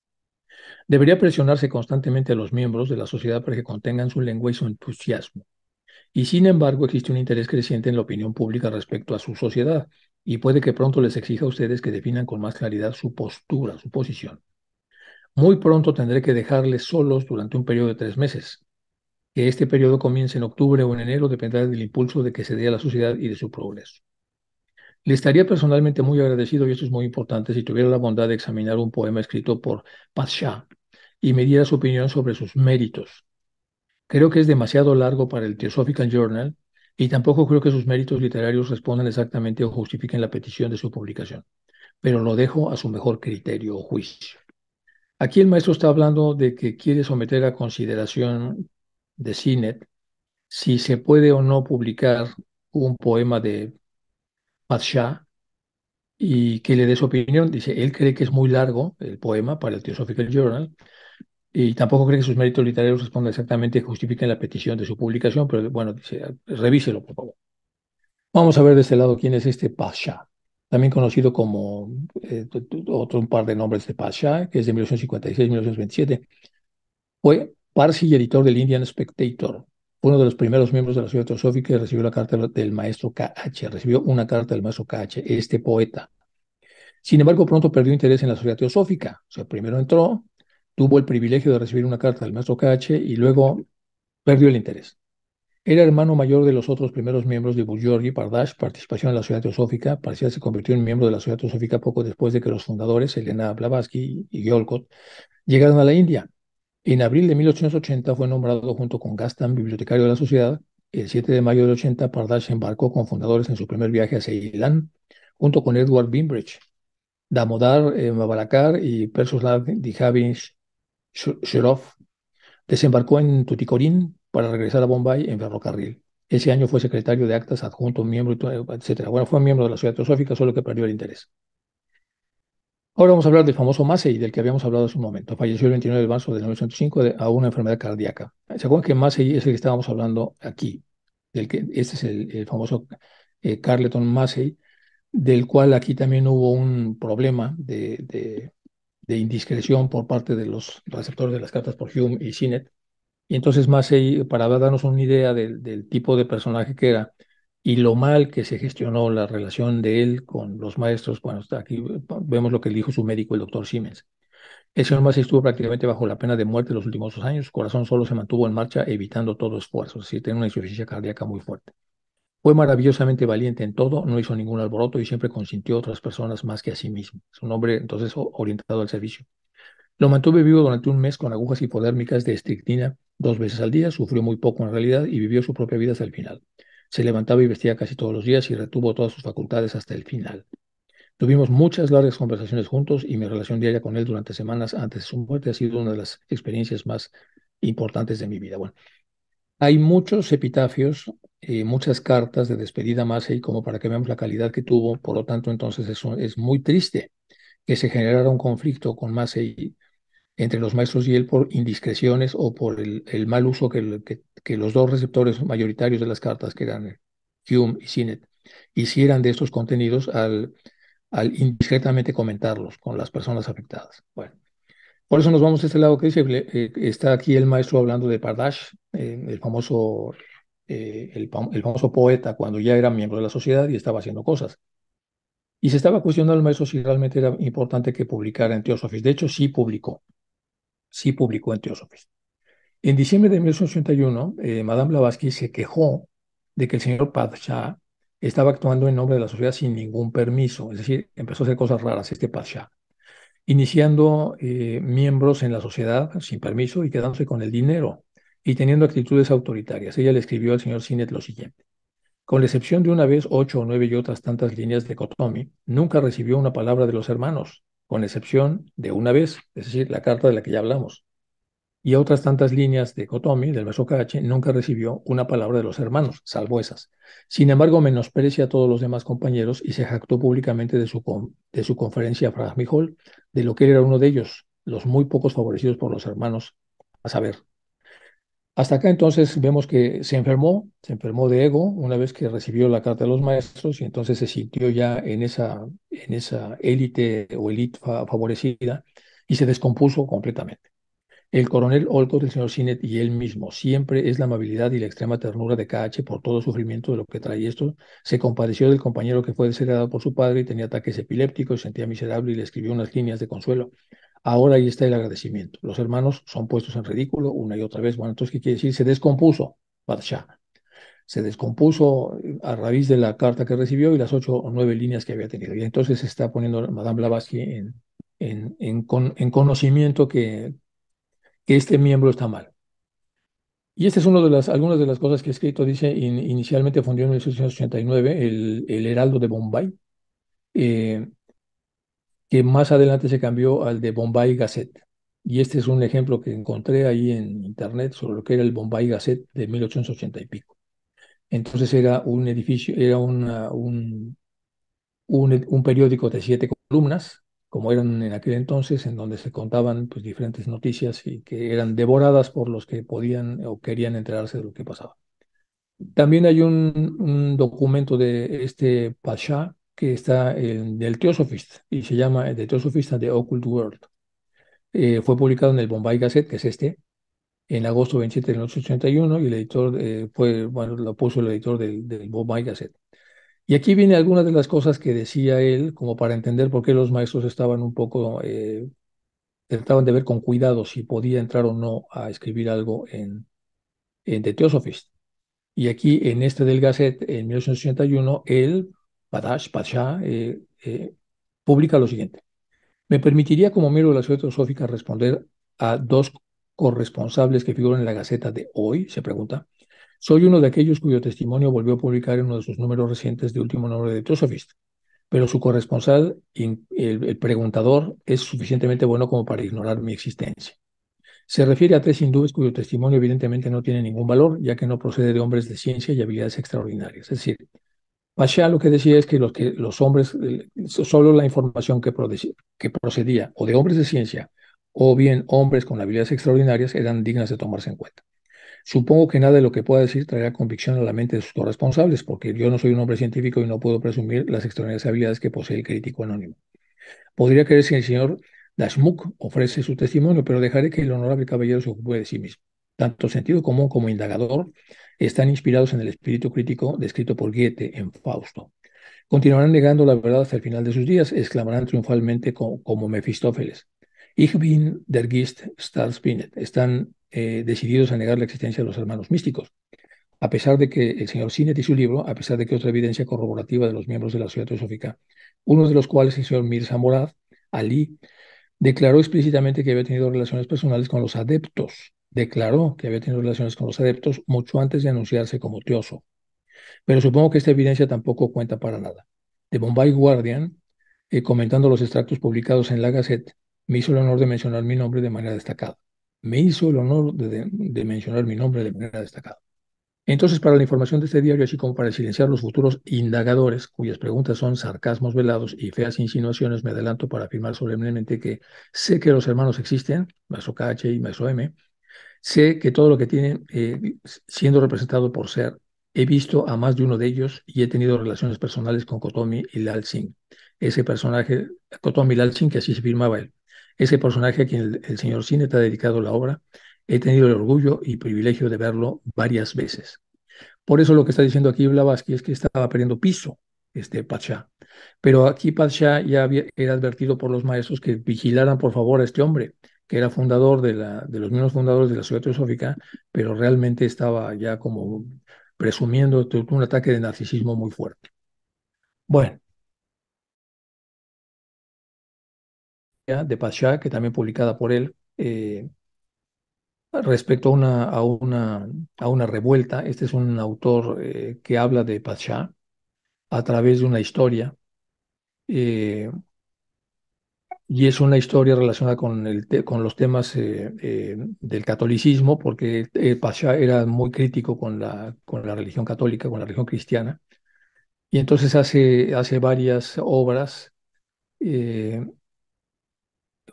S1: Debería presionarse constantemente a los miembros de la sociedad para que contengan su lengua y su entusiasmo. Y sin embargo existe un interés creciente en la opinión pública respecto a su sociedad, y puede que pronto les exija a ustedes que definan con más claridad su postura, su posición. Muy pronto tendré que dejarles solos durante un periodo de tres meses. Que este periodo comience en octubre o en enero dependerá del impulso de que se dé a la sociedad y de su progreso. Le estaría personalmente muy agradecido, y esto es muy importante, si tuviera la bondad de examinar un poema escrito por Pasha y me diera su opinión sobre sus méritos. Creo que es demasiado largo para el Theosophical Journal y tampoco creo que sus méritos literarios respondan exactamente o justifiquen la petición de su publicación, pero lo dejo a su mejor criterio o juicio. Aquí el maestro está hablando de que quiere someter a consideración de CINET si se puede o no publicar un poema de Padshah y que le dé su opinión. Dice, él cree que es muy largo el poema para el Theosophical Journal, y tampoco cree que sus méritos literarios respondan exactamente y justifiquen la petición de su publicación, pero bueno, revíselo, por favor. Vamos a ver de este lado quién es este Pasha, también conocido como eh, otro un par de nombres de Pasha, que es de 1956-1927. Fue Parsi y editor del Indian Spectator. uno de los primeros miembros de la Sociedad Teosófica y recibió la carta del maestro KH. Recibió una carta del maestro KH, este poeta. Sin embargo, pronto perdió interés en la Sociedad Teosófica. O sea, primero entró, tuvo el privilegio de recibir una carta del maestro K.H. y luego perdió el interés. Era hermano mayor de los otros primeros miembros de y Pardash, participación en la Sociedad Teosófica, parecía se convirtió en miembro de la Sociedad Teosófica poco después de que los fundadores, Elena Blavatsky y Yolkot, llegaron a la India. En abril de 1880 fue nombrado junto con Gastan bibliotecario de la sociedad. El 7 de mayo de 80, Pardash embarcó con fundadores en su primer viaje a Ceilán, junto con Edward Bimbridge, Damodar eh, y Sherov desembarcó en Tuticorín para regresar a Bombay en ferrocarril. Ese año fue secretario de actas, adjunto, miembro, etc. Bueno, fue miembro de la Sociedad Teosófica, solo que perdió el interés. Ahora vamos a hablar del famoso Massey, del que habíamos hablado hace un momento. Falleció el 29 de marzo de 1905 a una enfermedad cardíaca. ¿Se acuerdan que Massey es el que estábamos hablando aquí? Del que, este es el, famoso eh, Carleton Massey, del cual aquí también hubo un problema de, de indiscreción por parte de los receptores de las cartas por Hume y Sinet. Y entonces Massey, para darnos una idea del, tipo de personaje que era y lo mal que se gestionó la relación de él con los maestros, bueno, aquí vemos lo que dijo su médico, el doctor Siemens. El señor Massey estuvo prácticamente bajo la pena de muerte los últimos dos años, su corazón solo se mantuvo en marcha evitando todo esfuerzo, es decir, tiene una insuficiencia cardíaca muy fuerte. Fue maravillosamente valiente en todo, no hizo ningún alboroto y siempre consintió a otras personas más que a sí mismo. Es un hombre entonces orientado al servicio. Lo mantuve vivo durante un mes con agujas hipodérmicas de estrictina dos veces al día, sufrió muy poco en realidad y vivió su propia vida hasta el final. Se levantaba y vestía casi todos los días y retuvo todas sus facultades hasta el final. Tuvimos muchas largas conversaciones juntos y mi relación diaria con él durante semanas antes de su muerte ha sido una de las experiencias más importantes de mi vida. Bueno, hay muchos epitafios eh, muchas cartas de despedida a como para que veamos la calidad que tuvo. Por lo tanto, entonces es, es muy triste que se generara un conflicto con Massey entre los maestros y él por indiscreciones o por el, mal uso que, los dos receptores mayoritarios de las cartas, que eran Hume y Sinet, hicieran de estos contenidos al, indiscretamente comentarlos con las personas afectadas. Bueno, por eso nos vamos a este lado que dice, eh, está aquí el maestro hablando de Pardash, eh, el famoso eh, el, famoso poeta, cuando ya era miembro de la sociedad y estaba haciendo cosas. Y se estaba cuestionando al maestro si realmente era importante que publicara en Teosofis. De hecho, sí publicó. Sí publicó en Teosofis. En diciembre de 1881, eh, Madame Blavatsky se quejó de que el señor Pasha estaba actuando en nombre de la sociedad sin ningún permiso, es decir, empezó a hacer cosas raras este Pasha iniciando eh, miembros en la sociedad sin permiso y quedándose con el dinero y teniendo actitudes autoritarias. Ella le escribió al señor Sinet lo siguiente. Con la excepción de una vez ocho o nueve y otras tantas líneas de Kotomi, nunca recibió una palabra de los hermanos, con excepción de una vez, es decir, la carta de la que ya hablamos. Y otras tantas líneas de Kotomi, del verso KH, nunca recibió una palabra de los hermanos, salvo esas. Sin embargo, menosprecia a todos los demás compañeros y se jactó públicamente de su, de su conferencia a Hall, de lo que él era uno de ellos, los muy pocos favorecidos por los hermanos, a saber, hasta acá entonces vemos que se enfermó, se enfermó de ego una vez que recibió la carta de los maestros y entonces se sintió ya en esa, en esa élite o élite favorecida y se descompuso completamente. El coronel Olcott, el señor Sinet y él mismo, siempre es la amabilidad y la extrema ternura de KH por todo sufrimiento de lo que trae esto. Se compadeció del compañero que fue desheredado por su padre y tenía ataques epilépticos, sentía miserable y le escribió unas líneas de consuelo. Ahora ahí está el agradecimiento. Los hermanos son puestos en ridículo una y otra vez. Bueno, entonces, ¿qué quiere decir? Se descompuso Badshah. Se descompuso eh, a raíz de la carta que recibió y las ocho o nueve líneas que había tenido. Y entonces se está poniendo Madame Blavatsky en, en, en, conocimiento que, que este miembro está mal. Y esta es una de las, algunas de las cosas que he escrito. Dice, inicialmente fundió en 1889 el, el Heraldo de Bombay. Eh, que más adelante se cambió al de Bombay Gazette. Y este es un ejemplo que encontré ahí en internet sobre lo que era el Bombay Gazette de 1880 y pico. Entonces era un edificio, era un, un, periódico de siete columnas, como eran en aquel entonces, en donde se contaban pues, diferentes noticias y que eran devoradas por los que podían o querían enterarse de lo que pasaba. También hay un, documento de este Pasha, que está en del Theosophist y se llama The Theosophist and the Occult World. Eh, fue publicado en el Bombay Gazette, que es este, en agosto 27 de 1881 y el editor eh, fue, bueno, lo puso el editor del, Bombay Gazette. Y aquí viene algunas de las cosas que decía él, como para entender por qué los maestros estaban un poco, eh, trataban de ver con cuidado si podía entrar o no a escribir algo en, en The Theosophist. Y aquí en este del Gazette, en 1881, él Badash, Pasha, eh, eh, publica lo siguiente. Me permitiría como miembro de la Sociedad Teosófica responder a dos corresponsables que figuran en la Gaceta de hoy, se pregunta. Soy uno de aquellos cuyo testimonio volvió a publicar en uno de sus números recientes de último nombre de Teosophist, pero su corresponsal, el, el preguntador, es suficientemente bueno como para ignorar mi existencia. Se refiere a tres hindúes cuyo testimonio evidentemente no tiene ningún valor, ya que no procede de hombres de ciencia y habilidades extraordinarias. Es decir, Pasha lo que decía es que los, hombres, solo la información que, procedía, o de hombres de ciencia o bien hombres con habilidades extraordinarias eran dignas de tomarse en cuenta. Supongo que nada de lo que pueda decir traerá convicción a la mente de sus corresponsables, porque yo no soy un hombre científico y no puedo presumir las extraordinarias habilidades que posee el crítico anónimo. Podría creer que el señor Dashmuk ofrece su testimonio, pero dejaré que el honorable caballero se ocupe de sí mismo. Tanto sentido común como indagador están inspirados en el espíritu crítico descrito por Goethe en Fausto. Continuarán negando la verdad hasta el final de sus días, exclamarán triunfalmente como, como Mefistófeles. Ich bin der Geist Starsbinet. Están eh, decididos a negar la existencia de los hermanos místicos. A pesar de que el señor Sinet y su libro, a pesar de que otra evidencia corroborativa de los miembros de la Sociedad Teosófica, uno de los cuales el señor Mirza Morad, Ali, declaró explícitamente que había tenido relaciones personales con los adeptos declaró que había tenido relaciones con los adeptos mucho antes de anunciarse como Teoso. Pero supongo que esta evidencia tampoco cuenta para nada. The Bombay Guardian, eh, comentando los extractos publicados en la Gazette, me hizo el honor de mencionar mi nombre de manera destacada. Me hizo el honor de, mencionar mi nombre de manera destacada. Entonces, para la información de este diario, así como para silenciar los futuros indagadores, cuyas preguntas son sarcasmos velados y feas insinuaciones, me adelanto para afirmar solemnemente que sé que los hermanos existen, Maestro KH y Maestro M, Sé que todo lo que tiene eh, siendo representado por ser, he visto a más de uno de ellos y he tenido relaciones personales con Kotomi y Lal Ese personaje, Kotomi Lal que así se firmaba él. Ese personaje a quien el, señor señor te ha dedicado la obra, he tenido el orgullo y privilegio de verlo varias veces. Por eso lo que está diciendo aquí Blavatsky es que estaba perdiendo piso, este Pachá. Pero aquí Pachá ya había, era advertido por los maestros que vigilaran por favor a este hombre, que era fundador de, la, de los mismos fundadores de la Sociedad Teosófica, pero realmente estaba ya como presumiendo, un ataque de narcisismo muy fuerte. Bueno. de Pasha, que también publicada por él, eh, respecto a una, a, una, a una revuelta. Este es un autor eh, que habla de Pachá a través de una historia, eh, y es una historia relacionada con, los temas eh, eh, del catolicismo, porque eh, Pasha era muy crítico con la, religión católica, con la religión cristiana, y entonces hace, varias obras eh,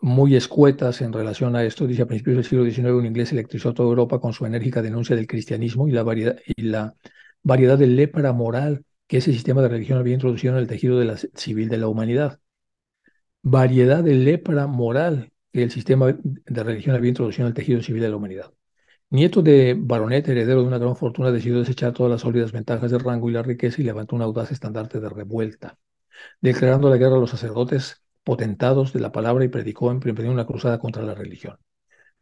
S1: muy escuetas en relación a esto. Dice, a principios del siglo XIX un inglés electrizó toda Europa con su enérgica denuncia del cristianismo y la variedad, y la de lepra moral que ese sistema de religión había introducido en el tejido civil de la humanidad variedad de lepra moral que el sistema de religión había introducido en el tejido civil de la humanidad. Nieto de baronet, heredero de una gran fortuna, decidió desechar todas las sólidas ventajas del rango y la riqueza y levantó un audaz estandarte de revuelta, declarando la guerra a los sacerdotes potentados de la palabra y predicó en una cruzada contra la religión.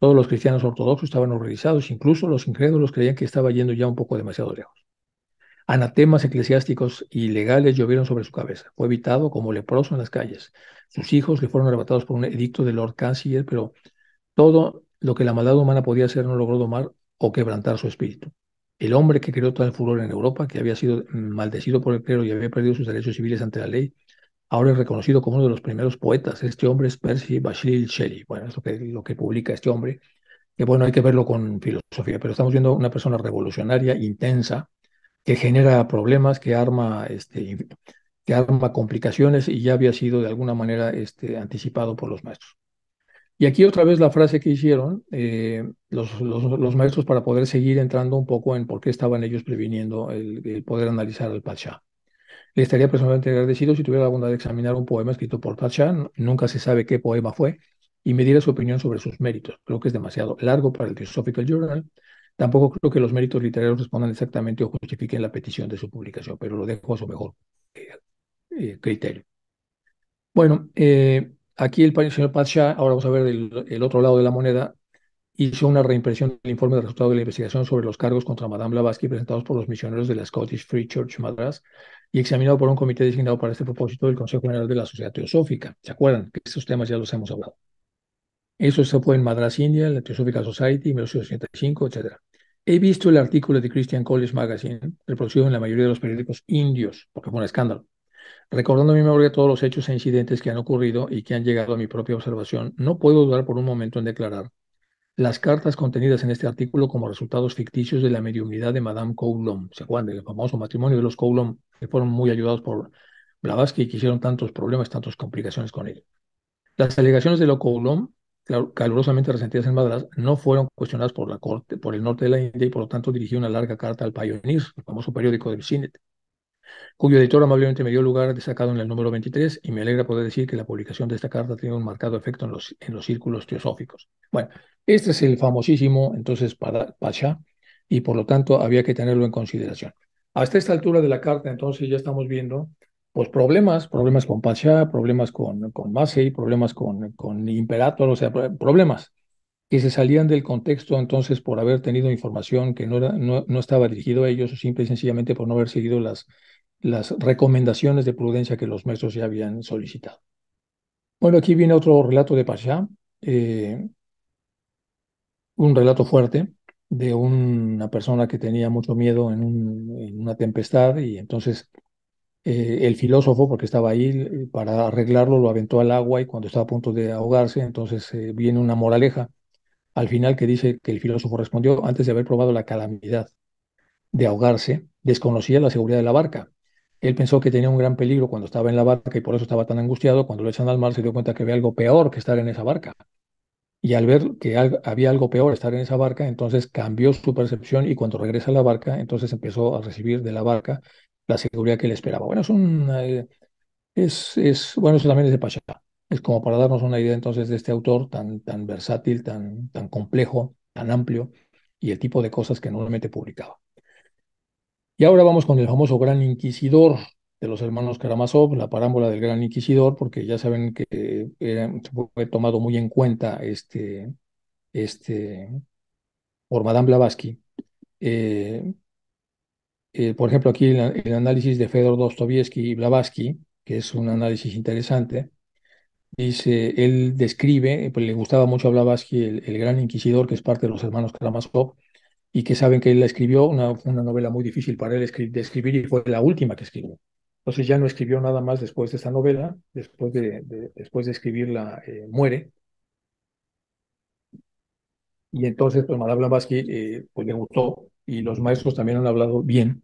S1: Todos los cristianos ortodoxos estaban horrorizados, incluso los incrédulos creían que estaba yendo ya un poco demasiado lejos. Anatemas eclesiásticos y legales llovieron sobre su cabeza. Fue evitado como leproso en las calles sus hijos que fueron arrebatados por un edicto del Lord Canciller, pero todo lo que la maldad humana podía hacer no logró domar o quebrantar su espíritu. El hombre que creó tal furor en Europa, que había sido maldecido por el clero y había perdido sus derechos civiles ante la ley, ahora es reconocido como uno de los primeros poetas. Este hombre es Percy Bashir Shelley. Bueno, es lo que, lo que publica este hombre, que bueno, hay que verlo con filosofía, pero estamos viendo una persona revolucionaria, intensa, que genera problemas, que arma este, que arma complicaciones y ya había sido de alguna manera este, anticipado por los maestros. Y aquí otra vez la frase que hicieron eh, los, los, maestros para poder seguir entrando un poco en por qué estaban ellos previniendo el, poder analizar al Pachá. Le estaría personalmente agradecido si tuviera la bondad de examinar un poema escrito por Pachá, nunca se sabe qué poema fue, y me diera su opinión sobre sus méritos. Creo que es demasiado largo para el Philosophical Journal. Tampoco creo que los méritos literarios respondan exactamente o justifiquen la petición de su publicación, pero lo dejo a su mejor eh, criterio. Bueno, eh, aquí el señor Patsha, ahora vamos a ver el, otro lado de la moneda, hizo una reimpresión del informe de resultado de la investigación sobre los cargos contra Madame Blavatsky presentados por los misioneros de la Scottish Free Church Madras y examinado por un comité designado para este propósito del Consejo General de la Sociedad Teosófica. ¿Se acuerdan? Que estos temas ya los hemos hablado. Eso se fue en Madras, India, la Teosófica Society, 1985, etc. He visto el artículo de Christian College Magazine, reproducido en la mayoría de los periódicos indios, porque fue un escándalo. Recordando a mi memoria todos los hechos e incidentes que han ocurrido y que han llegado a mi propia observación, no puedo dudar por un momento en declarar las cartas contenidas en este artículo como resultados ficticios de la mediunidad de Madame Coulomb. ¿Se acuerdan del famoso matrimonio de los Coulomb que fueron muy ayudados por Blavatsky y que hicieron tantos problemas, tantas complicaciones con él? Las alegaciones de los Coulomb, calurosamente resentidas en Madras, no fueron cuestionadas por la corte, por el norte de la India y por lo tanto dirigió una larga carta al Pioneer, el famoso periódico del Cine, cuyo editor amablemente me dio lugar destacado en el número 23 y me alegra poder decir que la publicación de esta carta tiene un marcado efecto en los, en los círculos teosóficos. Bueno, este es el famosísimo entonces para Pasha y por lo tanto había que tenerlo en consideración. Hasta esta altura de la carta entonces ya estamos viendo pues problemas, problemas con Pasha, problemas con, con Massey, problemas con, con Imperator, o sea, problemas que se salían del contexto entonces por haber tenido información que no, era, no, estaba dirigido a ellos o simple y sencillamente por no haber seguido las, las recomendaciones de prudencia que los maestros ya habían solicitado. Bueno, aquí viene otro relato de Pasha, eh, un relato fuerte de una persona que tenía mucho miedo en, una tempestad y entonces eh, el filósofo, porque estaba ahí, para arreglarlo lo aventó al agua y cuando estaba a punto de ahogarse, entonces eh, viene una moraleja al final que dice que el filósofo respondió, antes de haber probado la calamidad de ahogarse, desconocía la seguridad de la barca. Él pensó que tenía un gran peligro cuando estaba en la barca y por eso estaba tan angustiado. Cuando lo echan al mar se dio cuenta que había algo peor que estar en esa barca. Y al ver que había algo peor estar en esa barca, entonces cambió su percepción y cuando regresa a la barca, entonces empezó a recibir de la barca la seguridad que le esperaba. Bueno, es eh, es, es, bueno, eso también es de Pachá. Es como para darnos una idea entonces de este autor tan, tan versátil, tan, tan complejo, tan amplio y el tipo de cosas que normalmente publicaba. Y ahora vamos con el famoso gran inquisidor de los hermanos Karamazov, la parábola del gran inquisidor, porque ya saben que eh, fue tomado muy en cuenta este, este, por Madame Blavatsky. Eh, eh, por ejemplo, aquí el, análisis de Fedor Dostoyevsky y Blavatsky, que es un análisis interesante, dice, él describe, pues le gustaba mucho a Blavatsky el, gran inquisidor, que es parte de los hermanos Karamazov, y que saben que él la escribió, una, una novela muy difícil para él de escribir y fue la última que escribió. Entonces ya no escribió nada más después de esta novela, después de, después de escribirla eh, muere. Y entonces, pues Madame Blavatsky eh, pues, le gustó y los maestros también han hablado bien,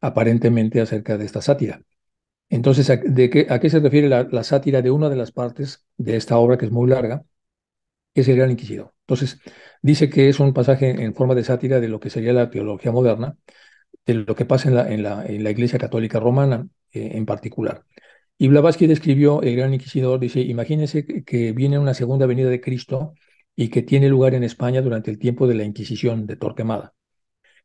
S1: aparentemente, acerca de esta sátira. Entonces, ¿a, de qué, a qué se refiere la, la sátira de una de las partes de esta obra que es muy larga? que sería el Gran Inquisidor. Entonces, dice que es un pasaje en forma de sátira de lo que sería la teología moderna, de lo que pasa en la, Iglesia Católica Romana eh, en particular. Y Blavatsky describió el gran inquisidor, dice, imagínense que viene una segunda venida de Cristo y que tiene lugar en España durante el tiempo de la Inquisición de Torquemada.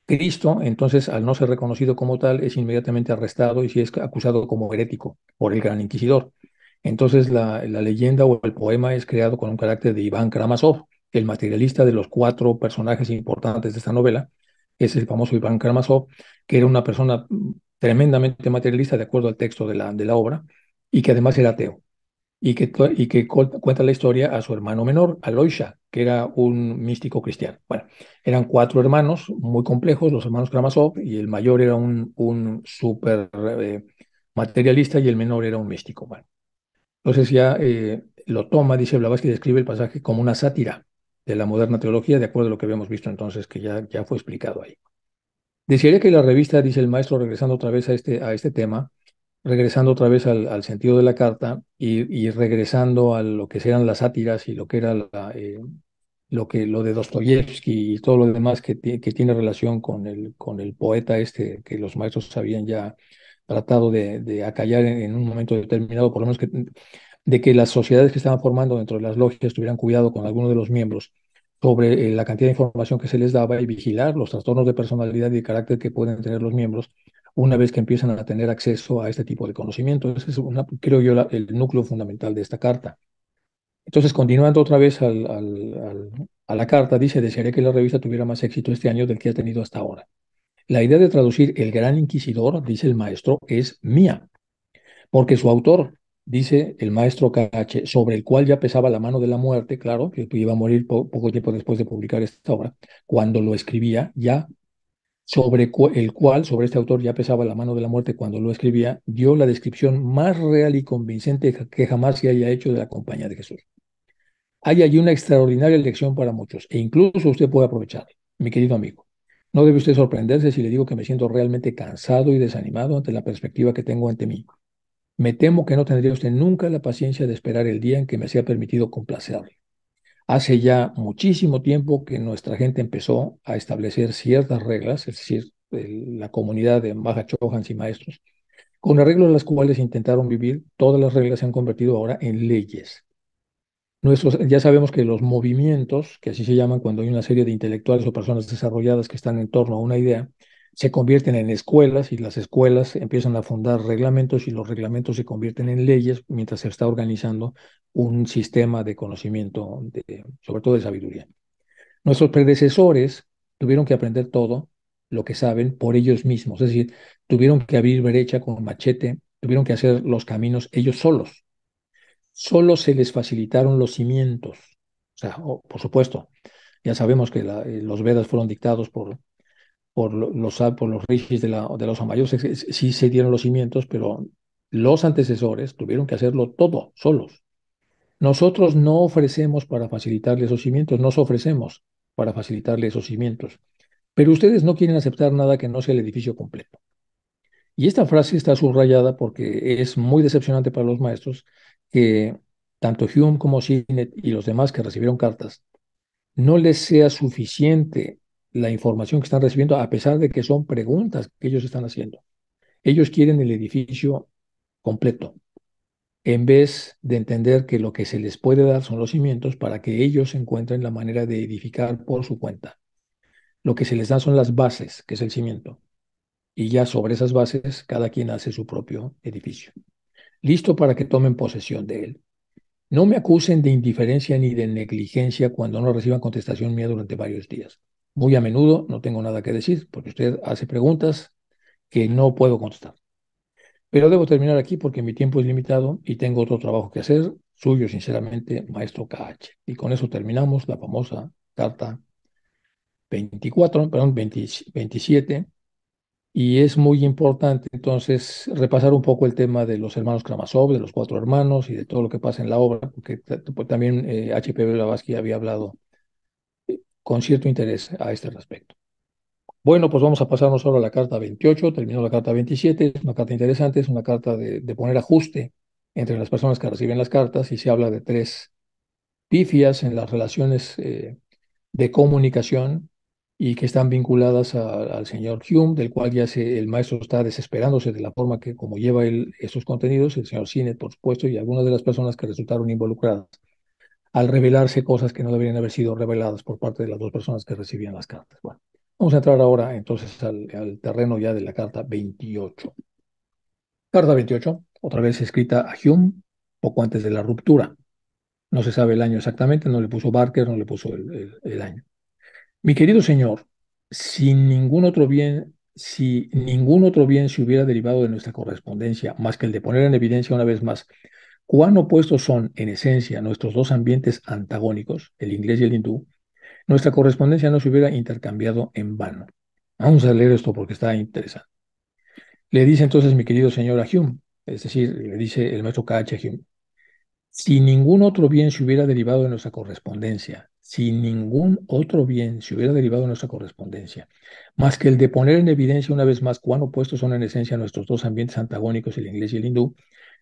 S1: Cristo, entonces, al no ser reconocido como tal, es inmediatamente arrestado y si es acusado como herético por el gran inquisidor. Entonces, la, la, leyenda o el poema es creado con un carácter de Iván Kramasov, el materialista de los cuatro personajes importantes de esta novela es el famoso Iván Karamazov, que era una persona mm, tremendamente materialista de acuerdo al texto de la, de la obra y que además era ateo y que, y que cuenta la historia a su hermano menor, Aloisha, que era un místico cristiano. Bueno, eran cuatro hermanos muy complejos, los hermanos Karamazov, y el mayor era un, un súper eh, materialista y el menor era un místico. entonces ya eh, lo toma, dice Blavatsky, describe el pasaje como una sátira de la moderna teología, de acuerdo a lo que habíamos visto entonces, que ya, ya fue explicado ahí. Desearía que la revista, dice el maestro, regresando otra vez a este, a este tema, regresando otra vez al, sentido de la carta y, regresando a lo que eran las sátiras y lo que era eh, lo, que, lo de Dostoyevsky y todo lo demás que, que tiene relación con el, con el poeta este que los maestros habían ya tratado de, acallar en, un momento determinado, por lo menos que de que las sociedades que estaban formando dentro de las logias tuvieran cuidado con algunos de los miembros sobre eh, la cantidad de información que se les daba y vigilar los trastornos de personalidad y de carácter que pueden tener los miembros una vez que empiezan a tener acceso a este tipo de conocimiento. Ese es, creo yo, el núcleo fundamental de esta carta. Entonces, continuando otra vez al, a la carta, dice, desearía que la revista tuviera más éxito este año del que ha tenido hasta ahora. La idea de traducir El Gran Inquisidor, dice el maestro, es mía, porque su autor, dice el maestro Cache, sobre el cual ya pesaba la mano de la muerte, claro, que iba a morir poco tiempo después de publicar esta obra, cuando lo escribía, ya sobre el cual, sobre este autor ya pesaba la mano de la muerte cuando lo escribía, dio la descripción más real y convincente que jamás se haya hecho de la compañía de Jesús. Hay allí una extraordinaria lección para muchos, e incluso usted puede aprovecharla, mi querido amigo. No debe usted sorprenderse si le digo que me siento realmente cansado y desanimado ante la perspectiva que tengo ante mí. Me temo que no tendría usted nunca la paciencia de esperar el día en que me sea permitido complacerle. Hace ya muchísimo tiempo que nuestra gente empezó a establecer ciertas reglas, es decir, la comunidad de Maja y maestros, con arreglo a las cuales intentaron vivir, todas las reglas se han convertido ahora en leyes. Nuestros, ya sabemos que los movimientos, que así se llaman cuando hay una serie de intelectuales o personas desarrolladas que están en torno a una idea, se convierten en escuelas y las escuelas empiezan a fundar reglamentos y los reglamentos se convierten en leyes mientras se está organizando un sistema de conocimiento, sobre todo de sabiduría. Nuestros predecesores tuvieron que aprender todo lo que saben por ellos mismos, es decir, tuvieron que abrir brecha con machete, tuvieron que hacer los caminos ellos solos. Solo se les facilitaron los cimientos. O sea, por supuesto, ya sabemos que eh, los Vedas fueron dictados por por los, por los reyes de los de sí se dieron los cimientos, pero los antecesores tuvieron que hacerlo todo, solos. Nosotros no ofrecemos para facilitarles esos cimientos, nos ofrecemos para facilitarle esos cimientos, pero ustedes no quieren aceptar nada que no sea el edificio completo. Y esta frase está subrayada porque es muy decepcionante para los maestros que tanto Hume como Sinet y los demás que recibieron cartas, no les sea suficiente la información que están recibiendo, a pesar de que son preguntas que ellos están haciendo. Ellos quieren el edificio completo, en vez de entender que lo que se les puede dar son los cimientos para que ellos encuentren la manera de edificar por su cuenta. Lo que se les da son las bases, que es el cimiento. Y ya sobre esas bases, cada quien hace su propio edificio. Listo para que tomen posesión de él. No me acusen de indiferencia ni de negligencia cuando no reciban contestación mía durante varios días. Muy a menudo no tengo nada que decir porque usted hace preguntas que no puedo contestar. Pero debo terminar aquí porque mi tiempo es limitado y tengo otro trabajo que hacer, suyo sinceramente, maestro KH. Y con eso terminamos la famosa carta 24, perdón, 27. Y es muy importante entonces repasar un poco el tema de los hermanos Kramasov, de los cuatro hermanos y de todo lo que pasa en la obra, porque pues, también H.P. Eh, Blavatsky había hablado con cierto interés a este respecto. Bueno, pues vamos a pasarnos ahora a la carta 28, terminó la carta 27, es una carta interesante, es una carta de, poner ajuste entre las personas que reciben las cartas y se habla de tres pifias en las relaciones eh, de comunicación y que están vinculadas al señor Hume, del cual ya se, el maestro está desesperándose de la forma que como lleva él esos contenidos, el señor Sinet, por supuesto, y algunas de las personas que resultaron involucradas al revelarse cosas que no deberían haber sido reveladas por parte de las dos personas que recibían las cartas. Bueno, vamos a entrar ahora entonces al, terreno ya de la carta 28. Carta 28, otra vez escrita a Hume poco antes de la ruptura. No se sabe el año exactamente, no le puso Barker, no le puso el, año. Mi querido señor, sin ningún otro bien si ningún otro bien se hubiera derivado de nuestra correspondencia, más que el de poner en evidencia una vez más cuán opuestos son, en esencia, nuestros dos ambientes antagónicos, el inglés y el hindú, nuestra correspondencia no se hubiera intercambiado en vano. Vamos a leer esto porque está interesante. Le dice entonces mi querido señor a Hume, es decir, le dice el maestro K.H. Hume, si ningún otro bien se hubiera derivado de nuestra correspondencia, si ningún otro bien se hubiera derivado de nuestra correspondencia, más que el de poner en evidencia una vez más cuán opuestos son en esencia nuestros dos ambientes antagónicos, el inglés y el hindú,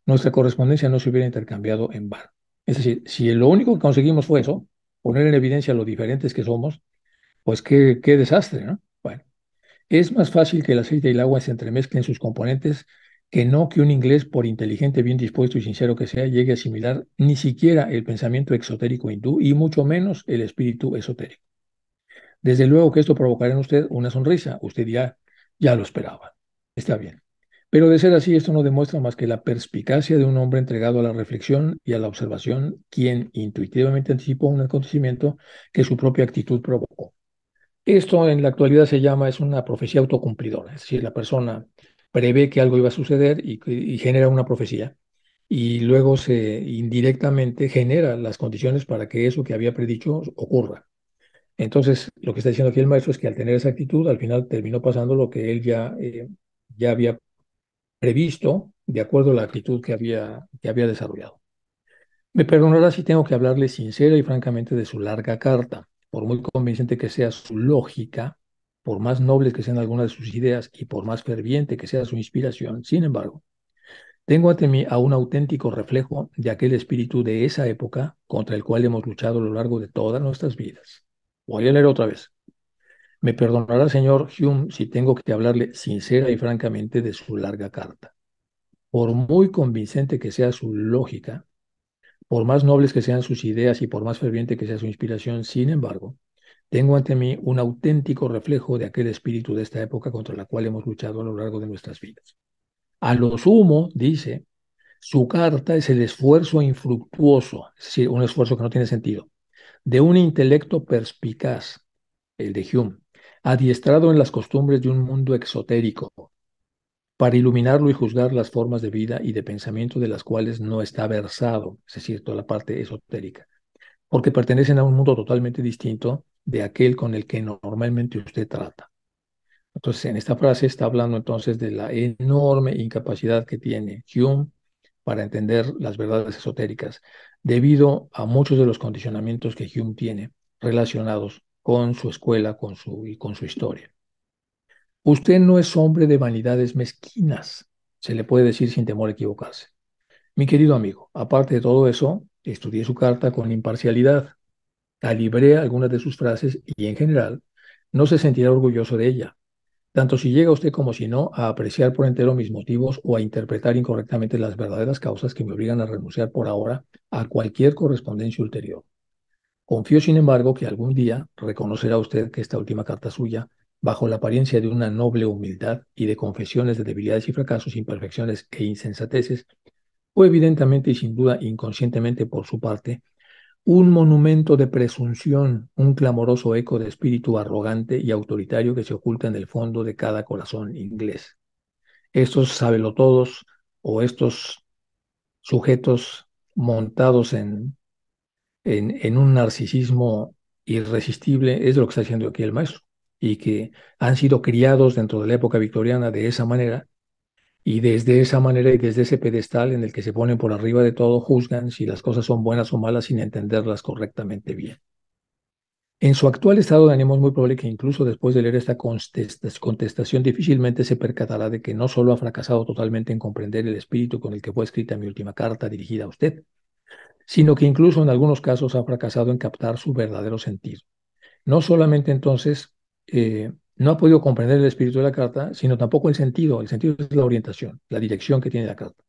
S1: nuestra correspondencia no se hubiera intercambiado en vano. Es decir, si lo único que conseguimos fue eso, poner en evidencia lo diferentes que somos, pues qué, qué desastre, ¿no? Bueno, es más fácil que el aceite y el agua se entremezclen sus componentes que no que un inglés, por inteligente, bien dispuesto y sincero que sea, llegue a asimilar ni siquiera el pensamiento exotérico hindú y mucho menos el espíritu esotérico. Desde luego que esto provocará en usted una sonrisa, usted ya, ya lo esperaba. Está bien. Pero de ser así, esto no demuestra más que la perspicacia de un hombre entregado a la reflexión y a la observación, quien intuitivamente anticipó un acontecimiento que su propia actitud provocó. Esto en la actualidad se llama, es una profecía autocumplidora, es decir, la persona prevé que algo iba a suceder y, genera una profecía. Y luego se indirectamente genera las condiciones para que eso que había predicho ocurra. Entonces, lo que está diciendo aquí el maestro es que al tener esa actitud, al final terminó pasando lo que él ya, eh, ya había previsto de acuerdo a la actitud que había, que había desarrollado. Me perdonará si tengo que hablarle sincera y francamente de su larga carta. Por muy convincente que sea su lógica, por más nobles que sean algunas de sus ideas y por más ferviente que sea su inspiración, sin embargo, tengo ante mí a un auténtico reflejo de aquel espíritu de esa época contra el cual hemos luchado a lo largo de todas nuestras vidas. Voy a leer otra vez. Me perdonará, señor Hume, si tengo que hablarle sincera y francamente de su larga carta. Por muy convincente que sea su lógica, por más nobles que sean sus ideas y por más ferviente que sea su inspiración, sin embargo, tengo ante mí un auténtico reflejo de aquel espíritu de esta época contra la cual hemos luchado a lo largo de nuestras vidas. A lo sumo, dice, su carta es el esfuerzo infructuoso, es decir, un esfuerzo que no tiene sentido, de un intelecto perspicaz, el de Hume, adiestrado en las costumbres de un mundo exotérico, para iluminarlo y juzgar las formas de vida y de pensamiento de las cuales no está versado, es cierto, la parte esotérica, porque pertenecen a un mundo totalmente distinto de aquel con el que normalmente usted trata. Entonces, en esta frase está hablando entonces de la enorme incapacidad que tiene Hume para entender las verdades esotéricas, debido a muchos de los condicionamientos que Hume tiene relacionados con su escuela con su, y con su historia. Usted no es hombre de vanidades mezquinas, se le puede decir sin temor a equivocarse. Mi querido amigo, aparte de todo eso, estudié su carta con imparcialidad, Calibré algunas de sus frases y, en general, no se sentirá orgulloso de ella, tanto si llega usted como si no a apreciar por entero mis motivos o a interpretar incorrectamente las verdaderas causas que me obligan a renunciar por ahora a cualquier correspondencia ulterior. Confío, sin embargo, que algún día reconocerá usted que esta última carta suya, bajo la apariencia de una noble humildad y de confesiones de debilidades y fracasos, imperfecciones e insensateces, fue evidentemente y sin duda inconscientemente por su parte un monumento de presunción, un clamoroso eco de espíritu arrogante y autoritario que se oculta en el fondo de cada corazón inglés. Estos todos, o estos sujetos montados en, en, en un narcisismo irresistible es lo que está haciendo aquí el maestro y que han sido criados dentro de la época victoriana de esa manera y desde esa manera y desde ese pedestal en el que se ponen por arriba de todo, juzgan si las cosas son buenas o malas sin entenderlas correctamente bien. En su actual estado de ánimo es muy probable que incluso después de leer esta contestación difícilmente se percatará de que no solo ha fracasado totalmente en comprender el espíritu con el que fue escrita mi última carta dirigida a usted, sino que incluso en algunos casos ha fracasado en captar su verdadero sentido. No solamente entonces eh, no ha podido comprender el espíritu de la carta, sino tampoco el sentido. El sentido es la orientación, la dirección que tiene la carta.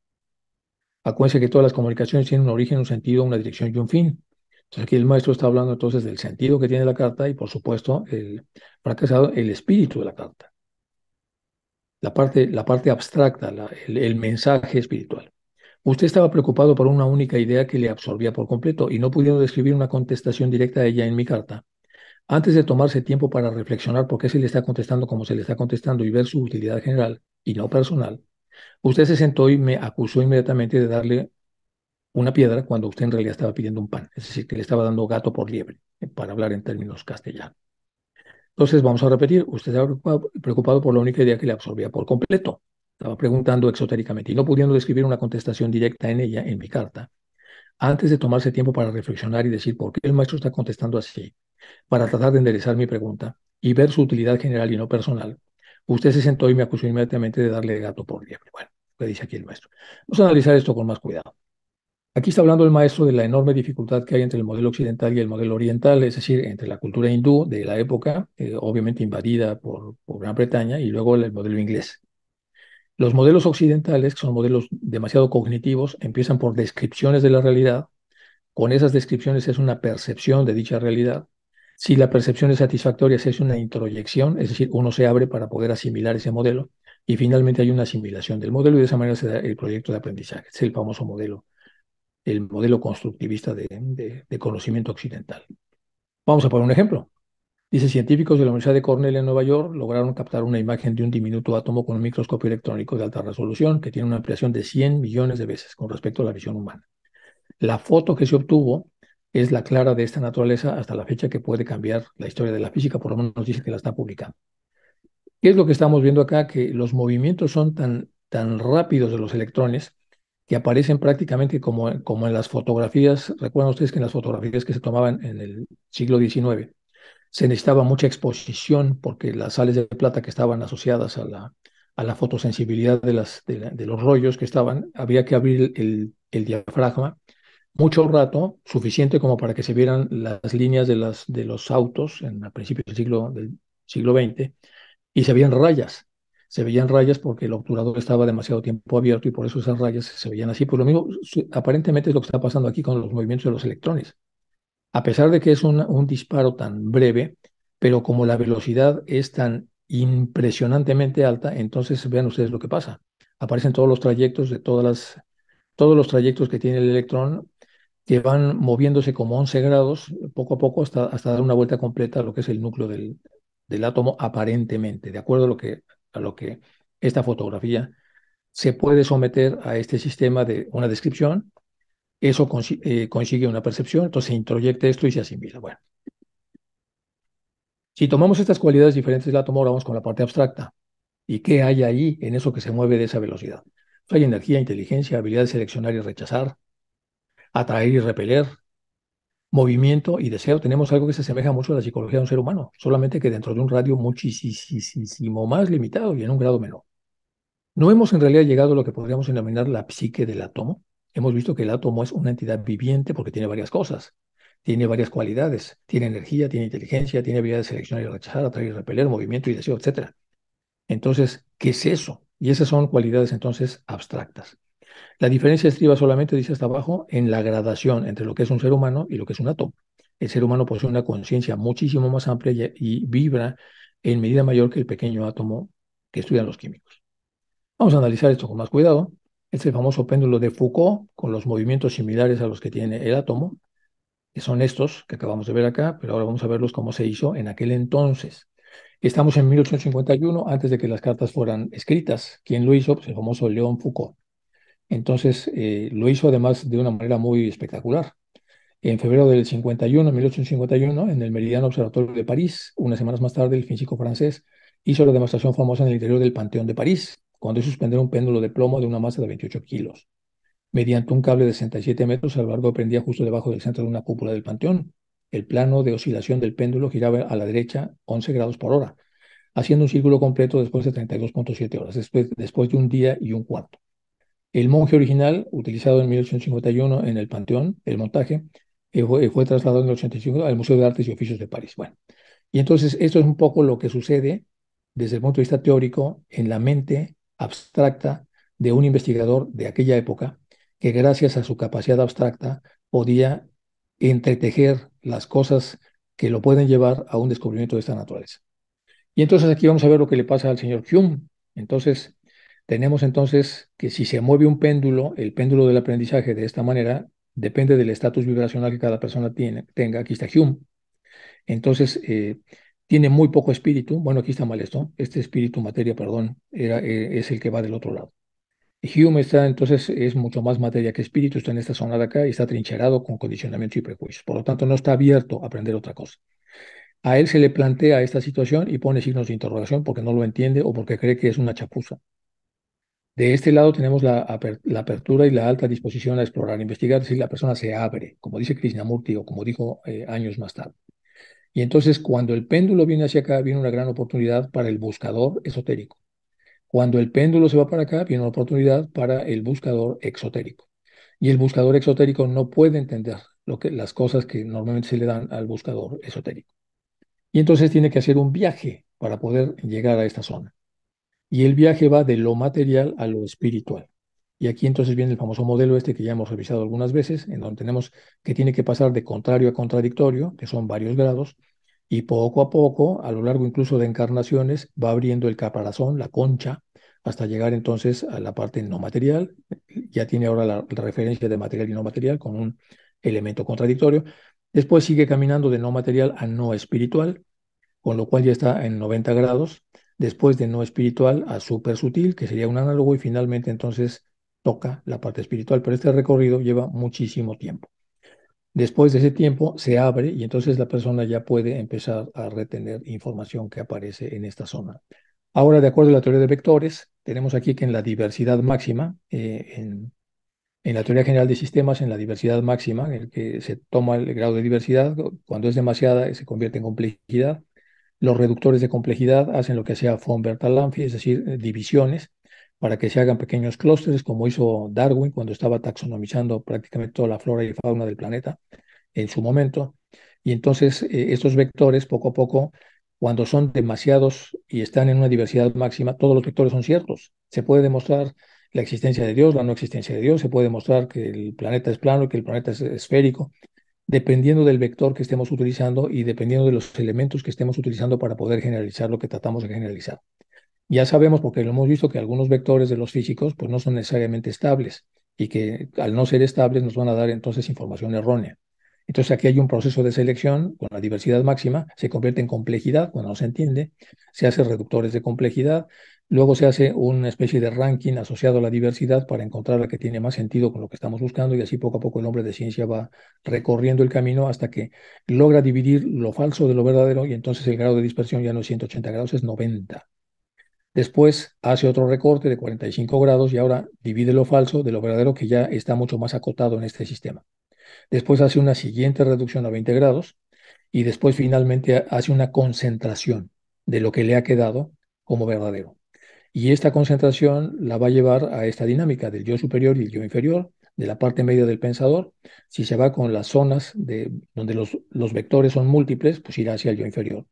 S1: Acuérdense que todas las comunicaciones tienen un origen, un sentido, una dirección y un fin. Entonces aquí el maestro está hablando entonces del sentido que tiene la carta y por supuesto el fracasado, el espíritu de la carta. La parte, la parte abstracta, el, el mensaje espiritual. Usted estaba preocupado por una única idea que le absorbía por completo y no pudiendo describir una contestación directa a ella en mi carta. Antes de tomarse tiempo para reflexionar por qué se le está contestando como se le está contestando y ver su utilidad general y no personal, usted se sentó y me acusó inmediatamente de darle una piedra cuando usted en realidad estaba pidiendo un pan, es decir, que le estaba dando gato por liebre, eh, para hablar en términos castellanos. Entonces, vamos a repetir, usted estaba preocupado por la única idea que le absorbía por completo. Estaba preguntando exotéricamente y no pudiendo describir una contestación directa en ella, en mi carta. Antes de tomarse tiempo para reflexionar y decir por qué el maestro está contestando así, para tratar de enderezar mi pregunta y ver su utilidad general y no personal, usted se sentó y me acusó inmediatamente de darle gato por liebre. Bueno, le dice aquí el maestro. Vamos a analizar esto con más cuidado. Aquí está hablando el maestro de la enorme dificultad que hay entre el modelo occidental y el modelo oriental, es decir, entre la cultura hindú de la época, eh, obviamente invadida por, Gran Bretaña, y luego el modelo inglés. Los modelos occidentales, que son modelos demasiado cognitivos, empiezan por descripciones de la realidad. Con esas descripciones es una percepción de dicha realidad. Si la percepción es satisfactoria, se hace una introyección, es decir, uno se abre para poder asimilar ese modelo y finalmente hay una asimilación del modelo y de esa manera se da el proyecto de aprendizaje. Es el famoso modelo, el modelo constructivista de, conocimiento occidental. Vamos a poner un ejemplo. Dice, científicos de la Universidad de Cornell en Nueva York lograron captar una imagen de un diminuto átomo con un microscopio electrónico de alta resolución que tiene una ampliación de 100 millones de veces con respecto a la visión humana. La foto que se obtuvo es la clara de esta naturaleza hasta la fecha que puede cambiar la historia de la física, por lo menos nos dice que la está publicando. ¿Qué es lo que estamos viendo acá? Que los movimientos son tan, tan rápidos de los electrones que aparecen prácticamente como, como en las fotografías. Recuerdan ustedes que en las fotografías que se tomaban en el siglo XIX se necesitaba mucha exposición porque las sales de plata que estaban asociadas a la, a la fotosensibilidad de, las, de, los rollos que estaban, había que abrir el, el diafragma mucho rato, suficiente como para que se vieran las líneas de, las, de los autos en, a principios del siglo, del siglo XX, y se veían rayas. Se veían rayas porque el obturador estaba demasiado tiempo abierto y por eso esas rayas se veían así. Pues lo mismo aparentemente es lo que está pasando aquí con los movimientos de los electrones. A pesar de que es un, un disparo tan breve, pero como la velocidad es tan impresionantemente alta, entonces vean ustedes lo que pasa. Aparecen todos los trayectos de todas las, todos los trayectos que tiene el electrón que van moviéndose como 11 grados poco a poco hasta, hasta dar una vuelta completa a lo que es el núcleo del, del átomo aparentemente, de acuerdo a lo, que, a lo que esta fotografía se puede someter a este sistema de una descripción, eso eh, consigue una percepción, entonces se introyecta esto y se asimila. Bueno, si tomamos estas cualidades diferentes del átomo, ahora vamos con la parte abstracta. ¿Y qué hay ahí en eso que se mueve de esa velocidad? hay energía, inteligencia, habilidad de seleccionar y rechazar, atraer y repeler, movimiento y deseo. Tenemos algo que se asemeja mucho a la psicología de un ser humano, solamente que dentro de un radio muchísimo más limitado y en un grado menor. No hemos en realidad llegado a lo que podríamos denominar la psique del átomo. Hemos visto que el átomo es una entidad viviente porque tiene varias cosas. Tiene varias cualidades, tiene energía, tiene inteligencia, tiene habilidad de seleccionar y rechazar, atraer y repeler, movimiento y deseo, etc. Entonces, ¿qué es eso? Y esas son cualidades entonces abstractas. La diferencia estriba solamente, dice hasta abajo, en la gradación entre lo que es un ser humano y lo que es un átomo. El ser humano posee una conciencia muchísimo más amplia y vibra en medida mayor que el pequeño átomo que estudian los químicos. Vamos a analizar esto con más cuidado. Es el famoso péndulo de Foucault con los movimientos similares a los que tiene el átomo, que son estos que acabamos de ver acá, pero ahora vamos a verlos cómo se hizo en aquel entonces. Estamos en 1851, antes de que las cartas fueran escritas. ¿Quién lo hizo? Pues el famoso León Foucault. Entonces, eh, lo hizo además de una manera muy espectacular. En febrero del 51, 1851, en el Meridiano Observatorio de París, unas semanas más tarde, el físico francés hizo la demostración famosa en el interior del Panteón de París, cuando suspendió un péndulo de plomo de una masa de 28 kilos. Mediante un cable de 67 metros, el largo prendía justo debajo del centro de una cúpula del Panteón. El plano de oscilación del péndulo giraba a la derecha 11 grados por hora, haciendo un círculo completo después de 32.7 horas, después de un día y un cuarto. El monje original, utilizado en 1851 en el Panteón, el montaje, eh, eh, fue, trasladado en el al Museo de Artes y Oficios de París. Bueno, y entonces esto es un poco lo que sucede desde el punto de vista teórico en la mente abstracta de un investigador de aquella época que gracias a su capacidad abstracta podía entretejer las cosas que lo pueden llevar a un descubrimiento de esta naturaleza. Y entonces aquí vamos a ver lo que le pasa al señor Hume. Entonces, tenemos entonces que si se mueve un péndulo, el péndulo del aprendizaje de esta manera depende del estatus vibracional que cada persona tiene, tenga. Aquí está Hume. Entonces, eh, tiene muy poco espíritu. Bueno, aquí está mal esto. Este espíritu, materia, perdón, era, eh, es el que va del otro lado. Hume está entonces, es mucho más materia que espíritu, está en esta zona de acá y está trincherado con condicionamiento y prejuicios. Por lo tanto, no está abierto a aprender otra cosa. A él se le plantea esta situación y pone signos de interrogación porque no lo entiende o porque cree que es una chapuza. De este lado tenemos la, apertura y la alta disposición a explorar, investigar si la persona se abre, como dice Krishnamurti o como dijo eh, años más tarde. Y entonces cuando el péndulo viene hacia acá, viene una gran oportunidad para el buscador esotérico. Cuando el péndulo se va para acá, viene una oportunidad para el buscador exotérico. Y el buscador exotérico no puede entender lo que, las cosas que normalmente se le dan al buscador esotérico. Y entonces tiene que hacer un viaje para poder llegar a esta zona y el viaje va de lo material a lo espiritual. Y aquí entonces viene el famoso modelo este que ya hemos revisado algunas veces, en donde tenemos que tiene que pasar de contrario a contradictorio, que son varios grados, y poco a poco, a lo largo incluso de encarnaciones, va abriendo el caparazón, la concha, hasta llegar entonces a la parte no material. Ya tiene ahora la, referencia de material y no material con un elemento contradictorio. Después sigue caminando de no material a no espiritual, con lo cual ya está en 90 grados, después de no espiritual a súper sutil, que sería un análogo, y finalmente entonces toca la parte espiritual, pero este recorrido lleva muchísimo tiempo. Después de ese tiempo se abre y entonces la persona ya puede empezar a retener información que aparece en esta zona. Ahora, de acuerdo a la teoría de vectores, tenemos aquí que en la diversidad máxima, eh, en, la teoría general de sistemas, en la diversidad máxima, en el que se toma el grado de diversidad, cuando es demasiada se convierte en complejidad, los reductores de complejidad hacen lo que hacía von Bertalanffy, es decir, eh, divisiones para que se hagan pequeños clústeres, como hizo Darwin cuando estaba taxonomizando prácticamente toda la flora y fauna del planeta en su momento. Y entonces eh, estos vectores, poco a poco, cuando son demasiados y están en una diversidad máxima, todos los vectores son ciertos. Se puede demostrar la existencia de Dios, la no existencia de Dios, se puede demostrar que el planeta es plano y que el planeta es esférico, dependiendo del vector que estemos utilizando y dependiendo de los elementos que estemos utilizando para poder generalizar lo que tratamos de generalizar. Ya sabemos, porque lo hemos visto, que algunos vectores de los físicos pues, no son necesariamente estables y que al no ser estables nos van a dar entonces información errónea. Entonces aquí hay un proceso de selección con la diversidad máxima, se convierte en complejidad cuando no se entiende, se hace reductores de complejidad, Luego se hace una especie de ranking asociado a la diversidad para encontrar la que tiene más sentido con lo que estamos buscando y así poco a poco el hombre de ciencia va recorriendo el camino hasta que logra dividir lo falso de lo verdadero y entonces el grado de dispersión ya no es 180 grados, es 90. Después hace otro recorte de 45 grados y ahora divide lo falso de lo verdadero que ya está mucho más acotado en este sistema. Después hace una siguiente reducción a 20 grados y después finalmente hace una concentración de lo que le ha quedado como verdadero. Y esta concentración la va a llevar a esta dinámica del yo superior y el yo inferior, de la parte media del pensador. Si se va con las zonas de, donde los, vectores son múltiples, pues irá hacia el yo inferior.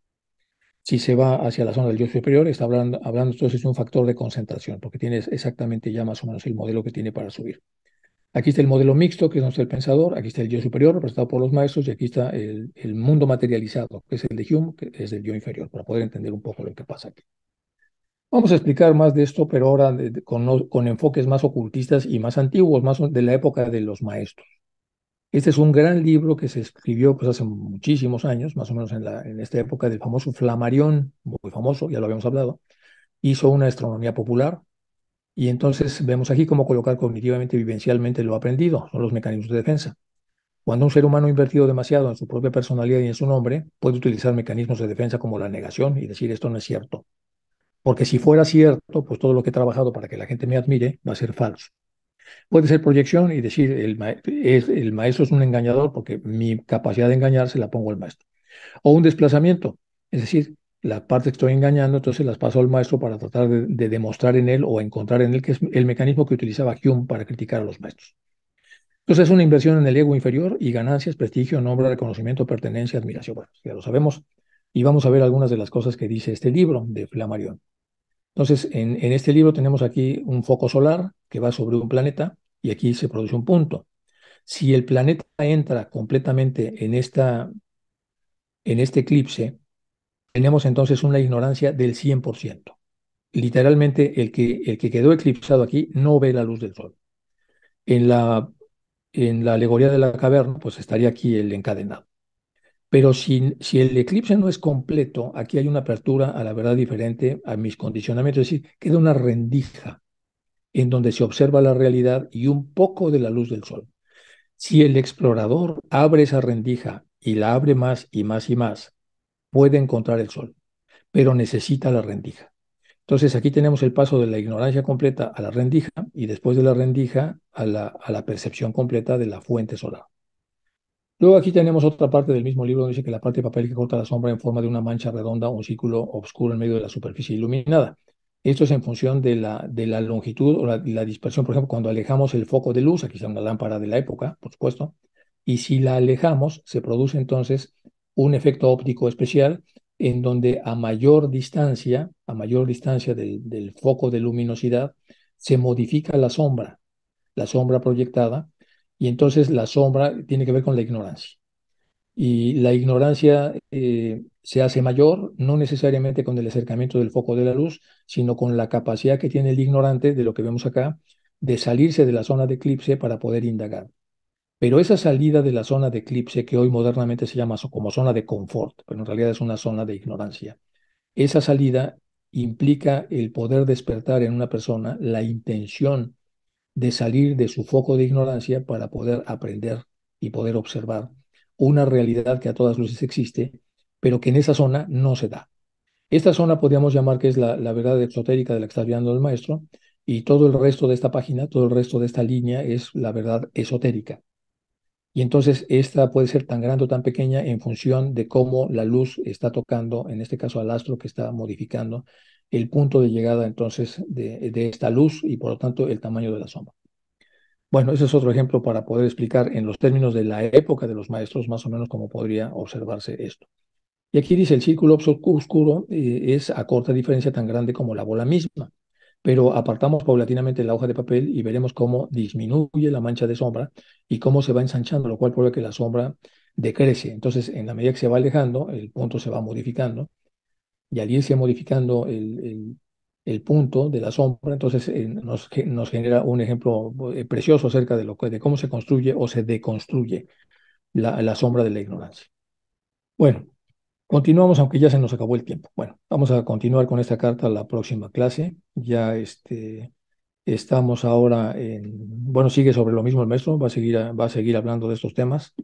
S1: Si se va hacia la zona del yo superior, está hablando, hablando entonces de un factor de concentración, porque tienes exactamente ya más o menos el modelo que tiene para subir. Aquí está el modelo mixto, que es nuestro el pensador, aquí está el yo superior, representado por los maestros, y aquí está el, el mundo materializado, que es el de Hume, que es el yo inferior, para poder entender un poco lo que pasa aquí. Vamos a explicar más de esto, pero ahora con, enfoques más ocultistas y más antiguos, más de la época de los maestros. Este es un gran libro que se escribió pues, hace muchísimos años, más o menos en, en esta época del famoso Flamarión, muy famoso, ya lo habíamos hablado, hizo una astronomía popular. Y entonces vemos aquí cómo colocar cognitivamente y vivencialmente lo aprendido, son los mecanismos de defensa. Cuando un ser humano ha invertido demasiado en su propia personalidad y en su nombre, puede utilizar mecanismos de defensa como la negación y decir esto no es cierto, porque si fuera cierto, pues todo lo que he trabajado para que la gente me admire va a ser falso. Puede ser proyección y decir, el, maestro es un engañador porque mi capacidad de engañar se la pongo al maestro. O un desplazamiento, es decir, la parte que estoy engañando, entonces las paso al maestro para tratar de, demostrar en él o encontrar en él que es el mecanismo que utilizaba Hume para criticar a los maestros. Entonces es una inversión en el ego inferior y ganancias, prestigio, nombre, reconocimiento, pertenencia, admiración. Bueno, ya lo sabemos. Y vamos a ver algunas de las cosas que dice este libro de Flamarion. Entonces, en, este libro tenemos aquí un foco solar que va sobre un planeta y aquí se produce un punto. Si el planeta entra completamente en, esta, en este eclipse, tenemos entonces una ignorancia del 100%. Literalmente, el que, el que quedó eclipsado aquí no ve la luz del sol. En la, en la alegoría de la caverna, pues estaría aquí el encadenado. Pero si, el eclipse no es completo, aquí hay una apertura a la verdad diferente a mis condicionamientos, es decir, queda una rendija en donde se observa la realidad y un poco de la luz del sol. Si el explorador abre esa rendija y la abre más y más y más, puede encontrar el sol, pero necesita la rendija. Entonces aquí tenemos el paso de la ignorancia completa a la rendija y después de la rendija a la, a la percepción completa de la fuente solar. Luego aquí tenemos otra parte del mismo libro donde dice que la parte de papel que corta la sombra en forma de una mancha redonda o un círculo oscuro en medio de la superficie iluminada. Esto es en función de la, longitud o la, dispersión. Por ejemplo, cuando alejamos el foco de luz, aquí está una lámpara de la época, por supuesto, y si la alejamos, se produce entonces un efecto óptico especial en donde a mayor distancia, a mayor distancia del foco de luminosidad, se modifica la sombra, la sombra proyectada, y entonces la sombra tiene que ver con la ignorancia. Y la ignorancia eh, se hace mayor, no necesariamente con el acercamiento del foco de la luz, sino con la capacidad que tiene el ignorante, de lo que vemos acá, de salirse de la zona de eclipse para poder indagar. Pero esa salida de la zona de eclipse, que hoy modernamente se llama como zona de confort, pero en realidad es una zona de ignorancia, esa salida implica el poder despertar en una persona la intención de salir de su foco de ignorancia para poder aprender y poder observar una realidad que a todas luces existe, pero que en esa zona no se da. Esta zona podríamos llamar que es la, la verdad esotérica de la que está hablando el maestro, y todo el resto de esta página, todo el resto de esta línea es la verdad esotérica. Y entonces esta puede ser tan grande o tan pequeña en función de cómo la luz está tocando, en este caso al astro que está modificando el punto de llegada entonces de, esta luz y por lo tanto el tamaño de la sombra. Bueno, ese es otro ejemplo para poder explicar en los términos de la época de los maestros más o menos cómo podría observarse esto. Y aquí dice, el círculo oscuro eh, es a corta diferencia tan grande como la bola misma, pero apartamos paulatinamente la hoja de papel y veremos cómo disminuye la mancha de sombra y cómo se va ensanchando, lo cual prueba que la sombra decrece. Entonces, en la medida que se va alejando, el punto se va modificando y al irse modificando el, punto de la sombra, entonces eh, nos, nos, genera un ejemplo eh, precioso acerca de, lo, de cómo se construye o se deconstruye la, sombra de la ignorancia. Bueno, Continuamos, aunque ya se nos acabó el tiempo. Bueno, vamos a continuar con esta carta la próxima clase. Ya este, estamos ahora en. Bueno, sigue sobre lo mismo el maestro, va a seguir, va a seguir hablando de estos temas.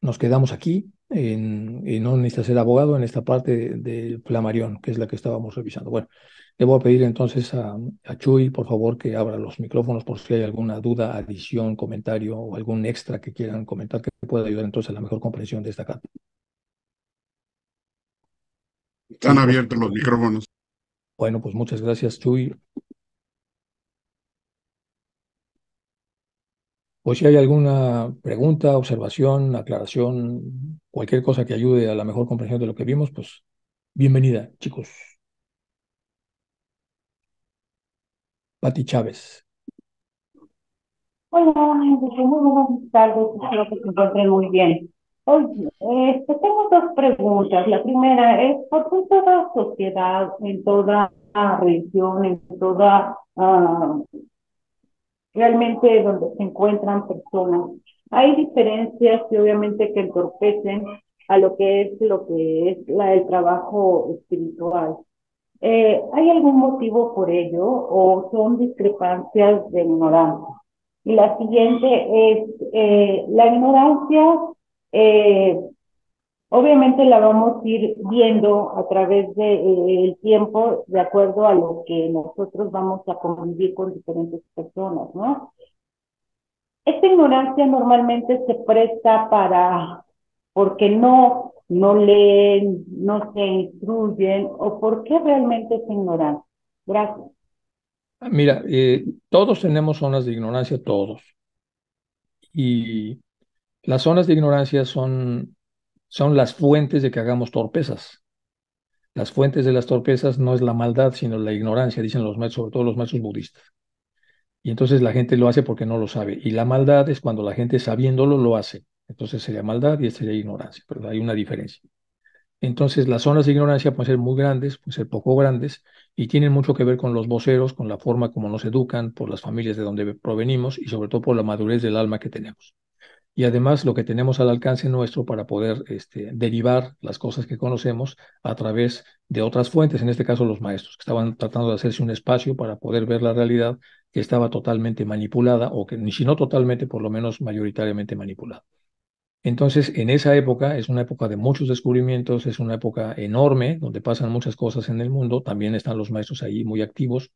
S1: Nos quedamos aquí en, y no necesita ser abogado en esta parte del Flamarión, que es la que estábamos revisando. Bueno, le voy a pedir entonces a, Chui, Chuy, por favor, que abra los micrófonos por si hay alguna duda, adición, comentario o algún extra que quieran comentar que pueda ayudar entonces a la mejor comprensión de esta carta. Están abiertos los micrófonos. Bueno, pues muchas gracias, Chuy. o pues si hay alguna pregunta, observación, aclaración, cualquier cosa que ayude a la mejor comprensión de lo que vimos, pues bienvenida, chicos. Pati Chávez.
S2: Hola, muy buenas tardes, espero que se encuentren muy bien. Oye, este, tengo dos preguntas. La primera es, ¿por qué toda sociedad, en toda región, en toda ah, realmente donde se encuentran personas. Hay diferencias que obviamente que entorpecen a lo que es lo que es la, el trabajo espiritual. Eh, ¿Hay algún motivo por ello o son discrepancias de ignorancia? Y la siguiente es, eh, la ignorancia eh, Obviamente la vamos a ir viendo a través del de, eh, tiempo de acuerdo a lo que nosotros vamos a convivir con diferentes personas, ¿no? Esta ignorancia normalmente se presta para, porque no, no leen, no se instruyen, o por qué realmente es ignorancia. Gracias. Ah,
S1: mira, eh, todos tenemos zonas de ignorancia, todos. Y las zonas de ignorancia son son las fuentes de que hagamos torpezas. Las fuentes de las torpezas no es la maldad, sino la ignorancia, dicen los maestros, sobre todo los maestros budistas. Y entonces la gente lo hace porque no lo sabe. Y la maldad es cuando la gente sabiéndolo lo hace. Entonces sería maldad y sería ignorancia, pero hay una diferencia. Entonces las zonas de ignorancia pueden ser muy grandes, pueden ser poco grandes, y tienen mucho que ver con los voceros, con la forma como nos educan, por las familias de donde provenimos y sobre todo por la madurez del alma que tenemos y además lo que tenemos al alcance nuestro para poder este, derivar las cosas que conocemos a través de otras fuentes, en este caso los maestros, que estaban tratando de hacerse un espacio para poder ver la realidad que estaba totalmente manipulada, o que si no totalmente, por lo menos mayoritariamente manipulada. Entonces, en esa época es una época de muchos descubrimientos, es una época enorme donde pasan muchas cosas en el mundo, también están los maestros ahí muy activos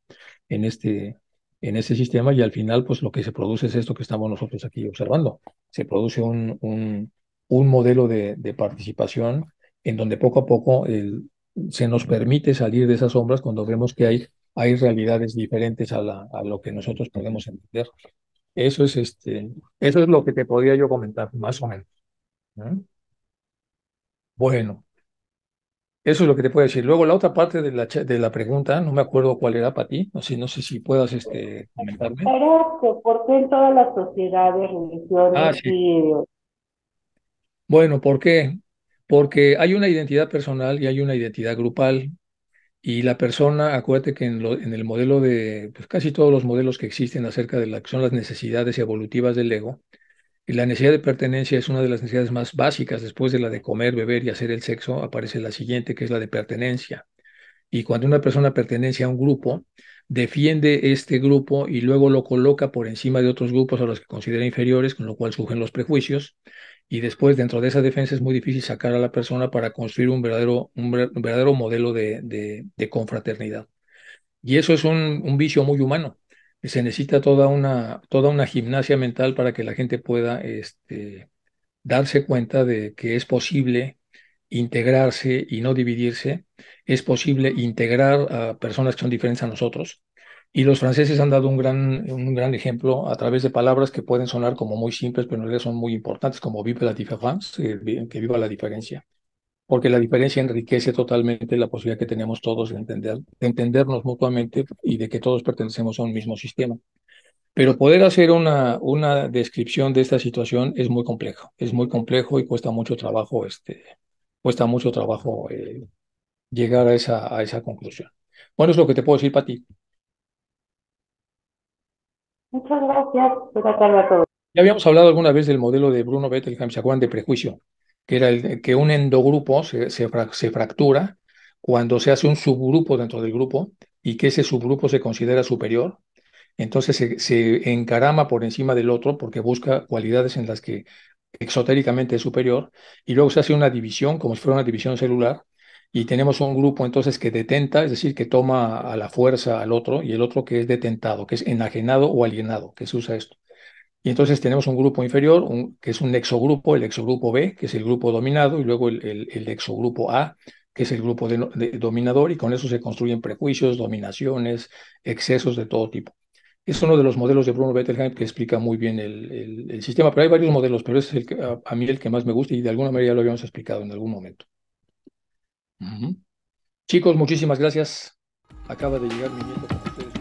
S1: en este en ese sistema y al final pues lo que se produce es esto que estamos nosotros aquí observando. Se produce un, un, un modelo de, participación en donde poco a poco el, se nos permite salir de esas sombras cuando vemos que hay, hay realidades diferentes a, a lo que nosotros podemos entender. Eso es, este, eso es lo que te podría yo comentar, más o menos. ¿eh? Bueno, eso es lo que te puedo decir. Luego, la otra parte de la, pregunta, no me acuerdo cuál era para ti, no sé, si puedas este,
S2: comentarme. por qué en todas las sociedades, ah, religiones y... Eh,
S1: bueno, ¿por qué? Porque hay una identidad personal y hay una identidad grupal. Y la persona, acuérdate que en, lo, en el modelo de, pues casi todos los modelos que existen acerca de lo que son las necesidades evolutivas del ego, la necesidad de pertenencia es una de las necesidades más básicas. Después de la de comer, beber y hacer el sexo, aparece la siguiente, que es la de pertenencia. Y cuando una persona pertenece a un grupo, defiende este grupo y luego lo coloca por encima de otros grupos a los que considera inferiores, con lo cual surgen los prejuicios. Y después, dentro de esa defensa, es muy difícil sacar a la persona para construir un verdadero, un verdadero modelo de, confraternidad. Y eso es un vicio muy humano se necesita toda una, toda una gimnasia mental para que la gente pueda este, darse cuenta de que es posible integrarse y no dividirse, es posible integrar a personas que son diferentes a nosotros. Y los franceses han dado un gran, un gran ejemplo a través de palabras que pueden sonar como muy simples, pero en realidad son muy importantes, como vive la diferencia, eh, que viva la diferencia porque la diferencia enriquece totalmente la posibilidad que tenemos todos de, entender, entendernos mutuamente y de que todos pertenecemos a un mismo sistema. Pero poder hacer una, una descripción de esta situación es muy complejo, es muy complejo y cuesta mucho trabajo, este, cuesta mucho trabajo eh, llegar a esa, a esa conclusión. Bueno, es lo que te puedo decir, para ti.
S2: Muchas gracias. Por a todos.
S1: Ya habíamos hablado alguna vez del modelo de Bruno Bettelheim, ¿se De prejuicio que, era el, que un endogrupo se, se, fractura cuando se hace un subgrupo dentro del grupo y que ese subgrupo se considera superior, entonces se, se, encarama por encima del otro porque busca cualidades en las que exotéricamente es superior y luego se hace una división como si fuera una división celular y tenemos un grupo entonces que detenta, es decir, que toma a la fuerza al otro y el otro que es detentado, que es enajenado o alienado, que se usa esto. Y entonces tenemos un grupo inferior, que es un exogrupo, el exogrupo B, que es el grupo dominado, y luego el, exogrupo A, que es el grupo dominador, y con eso se construyen prejuicios, dominaciones, excesos de todo tipo. Es uno de los modelos de Bruno Bettelheim que explica muy bien el, sistema, pero hay varios modelos, pero ese es a, mí el que más me gusta y de alguna manera ya lo habíamos explicado en algún momento. Chicos, muchísimas gracias. Acaba de llegar mi nieto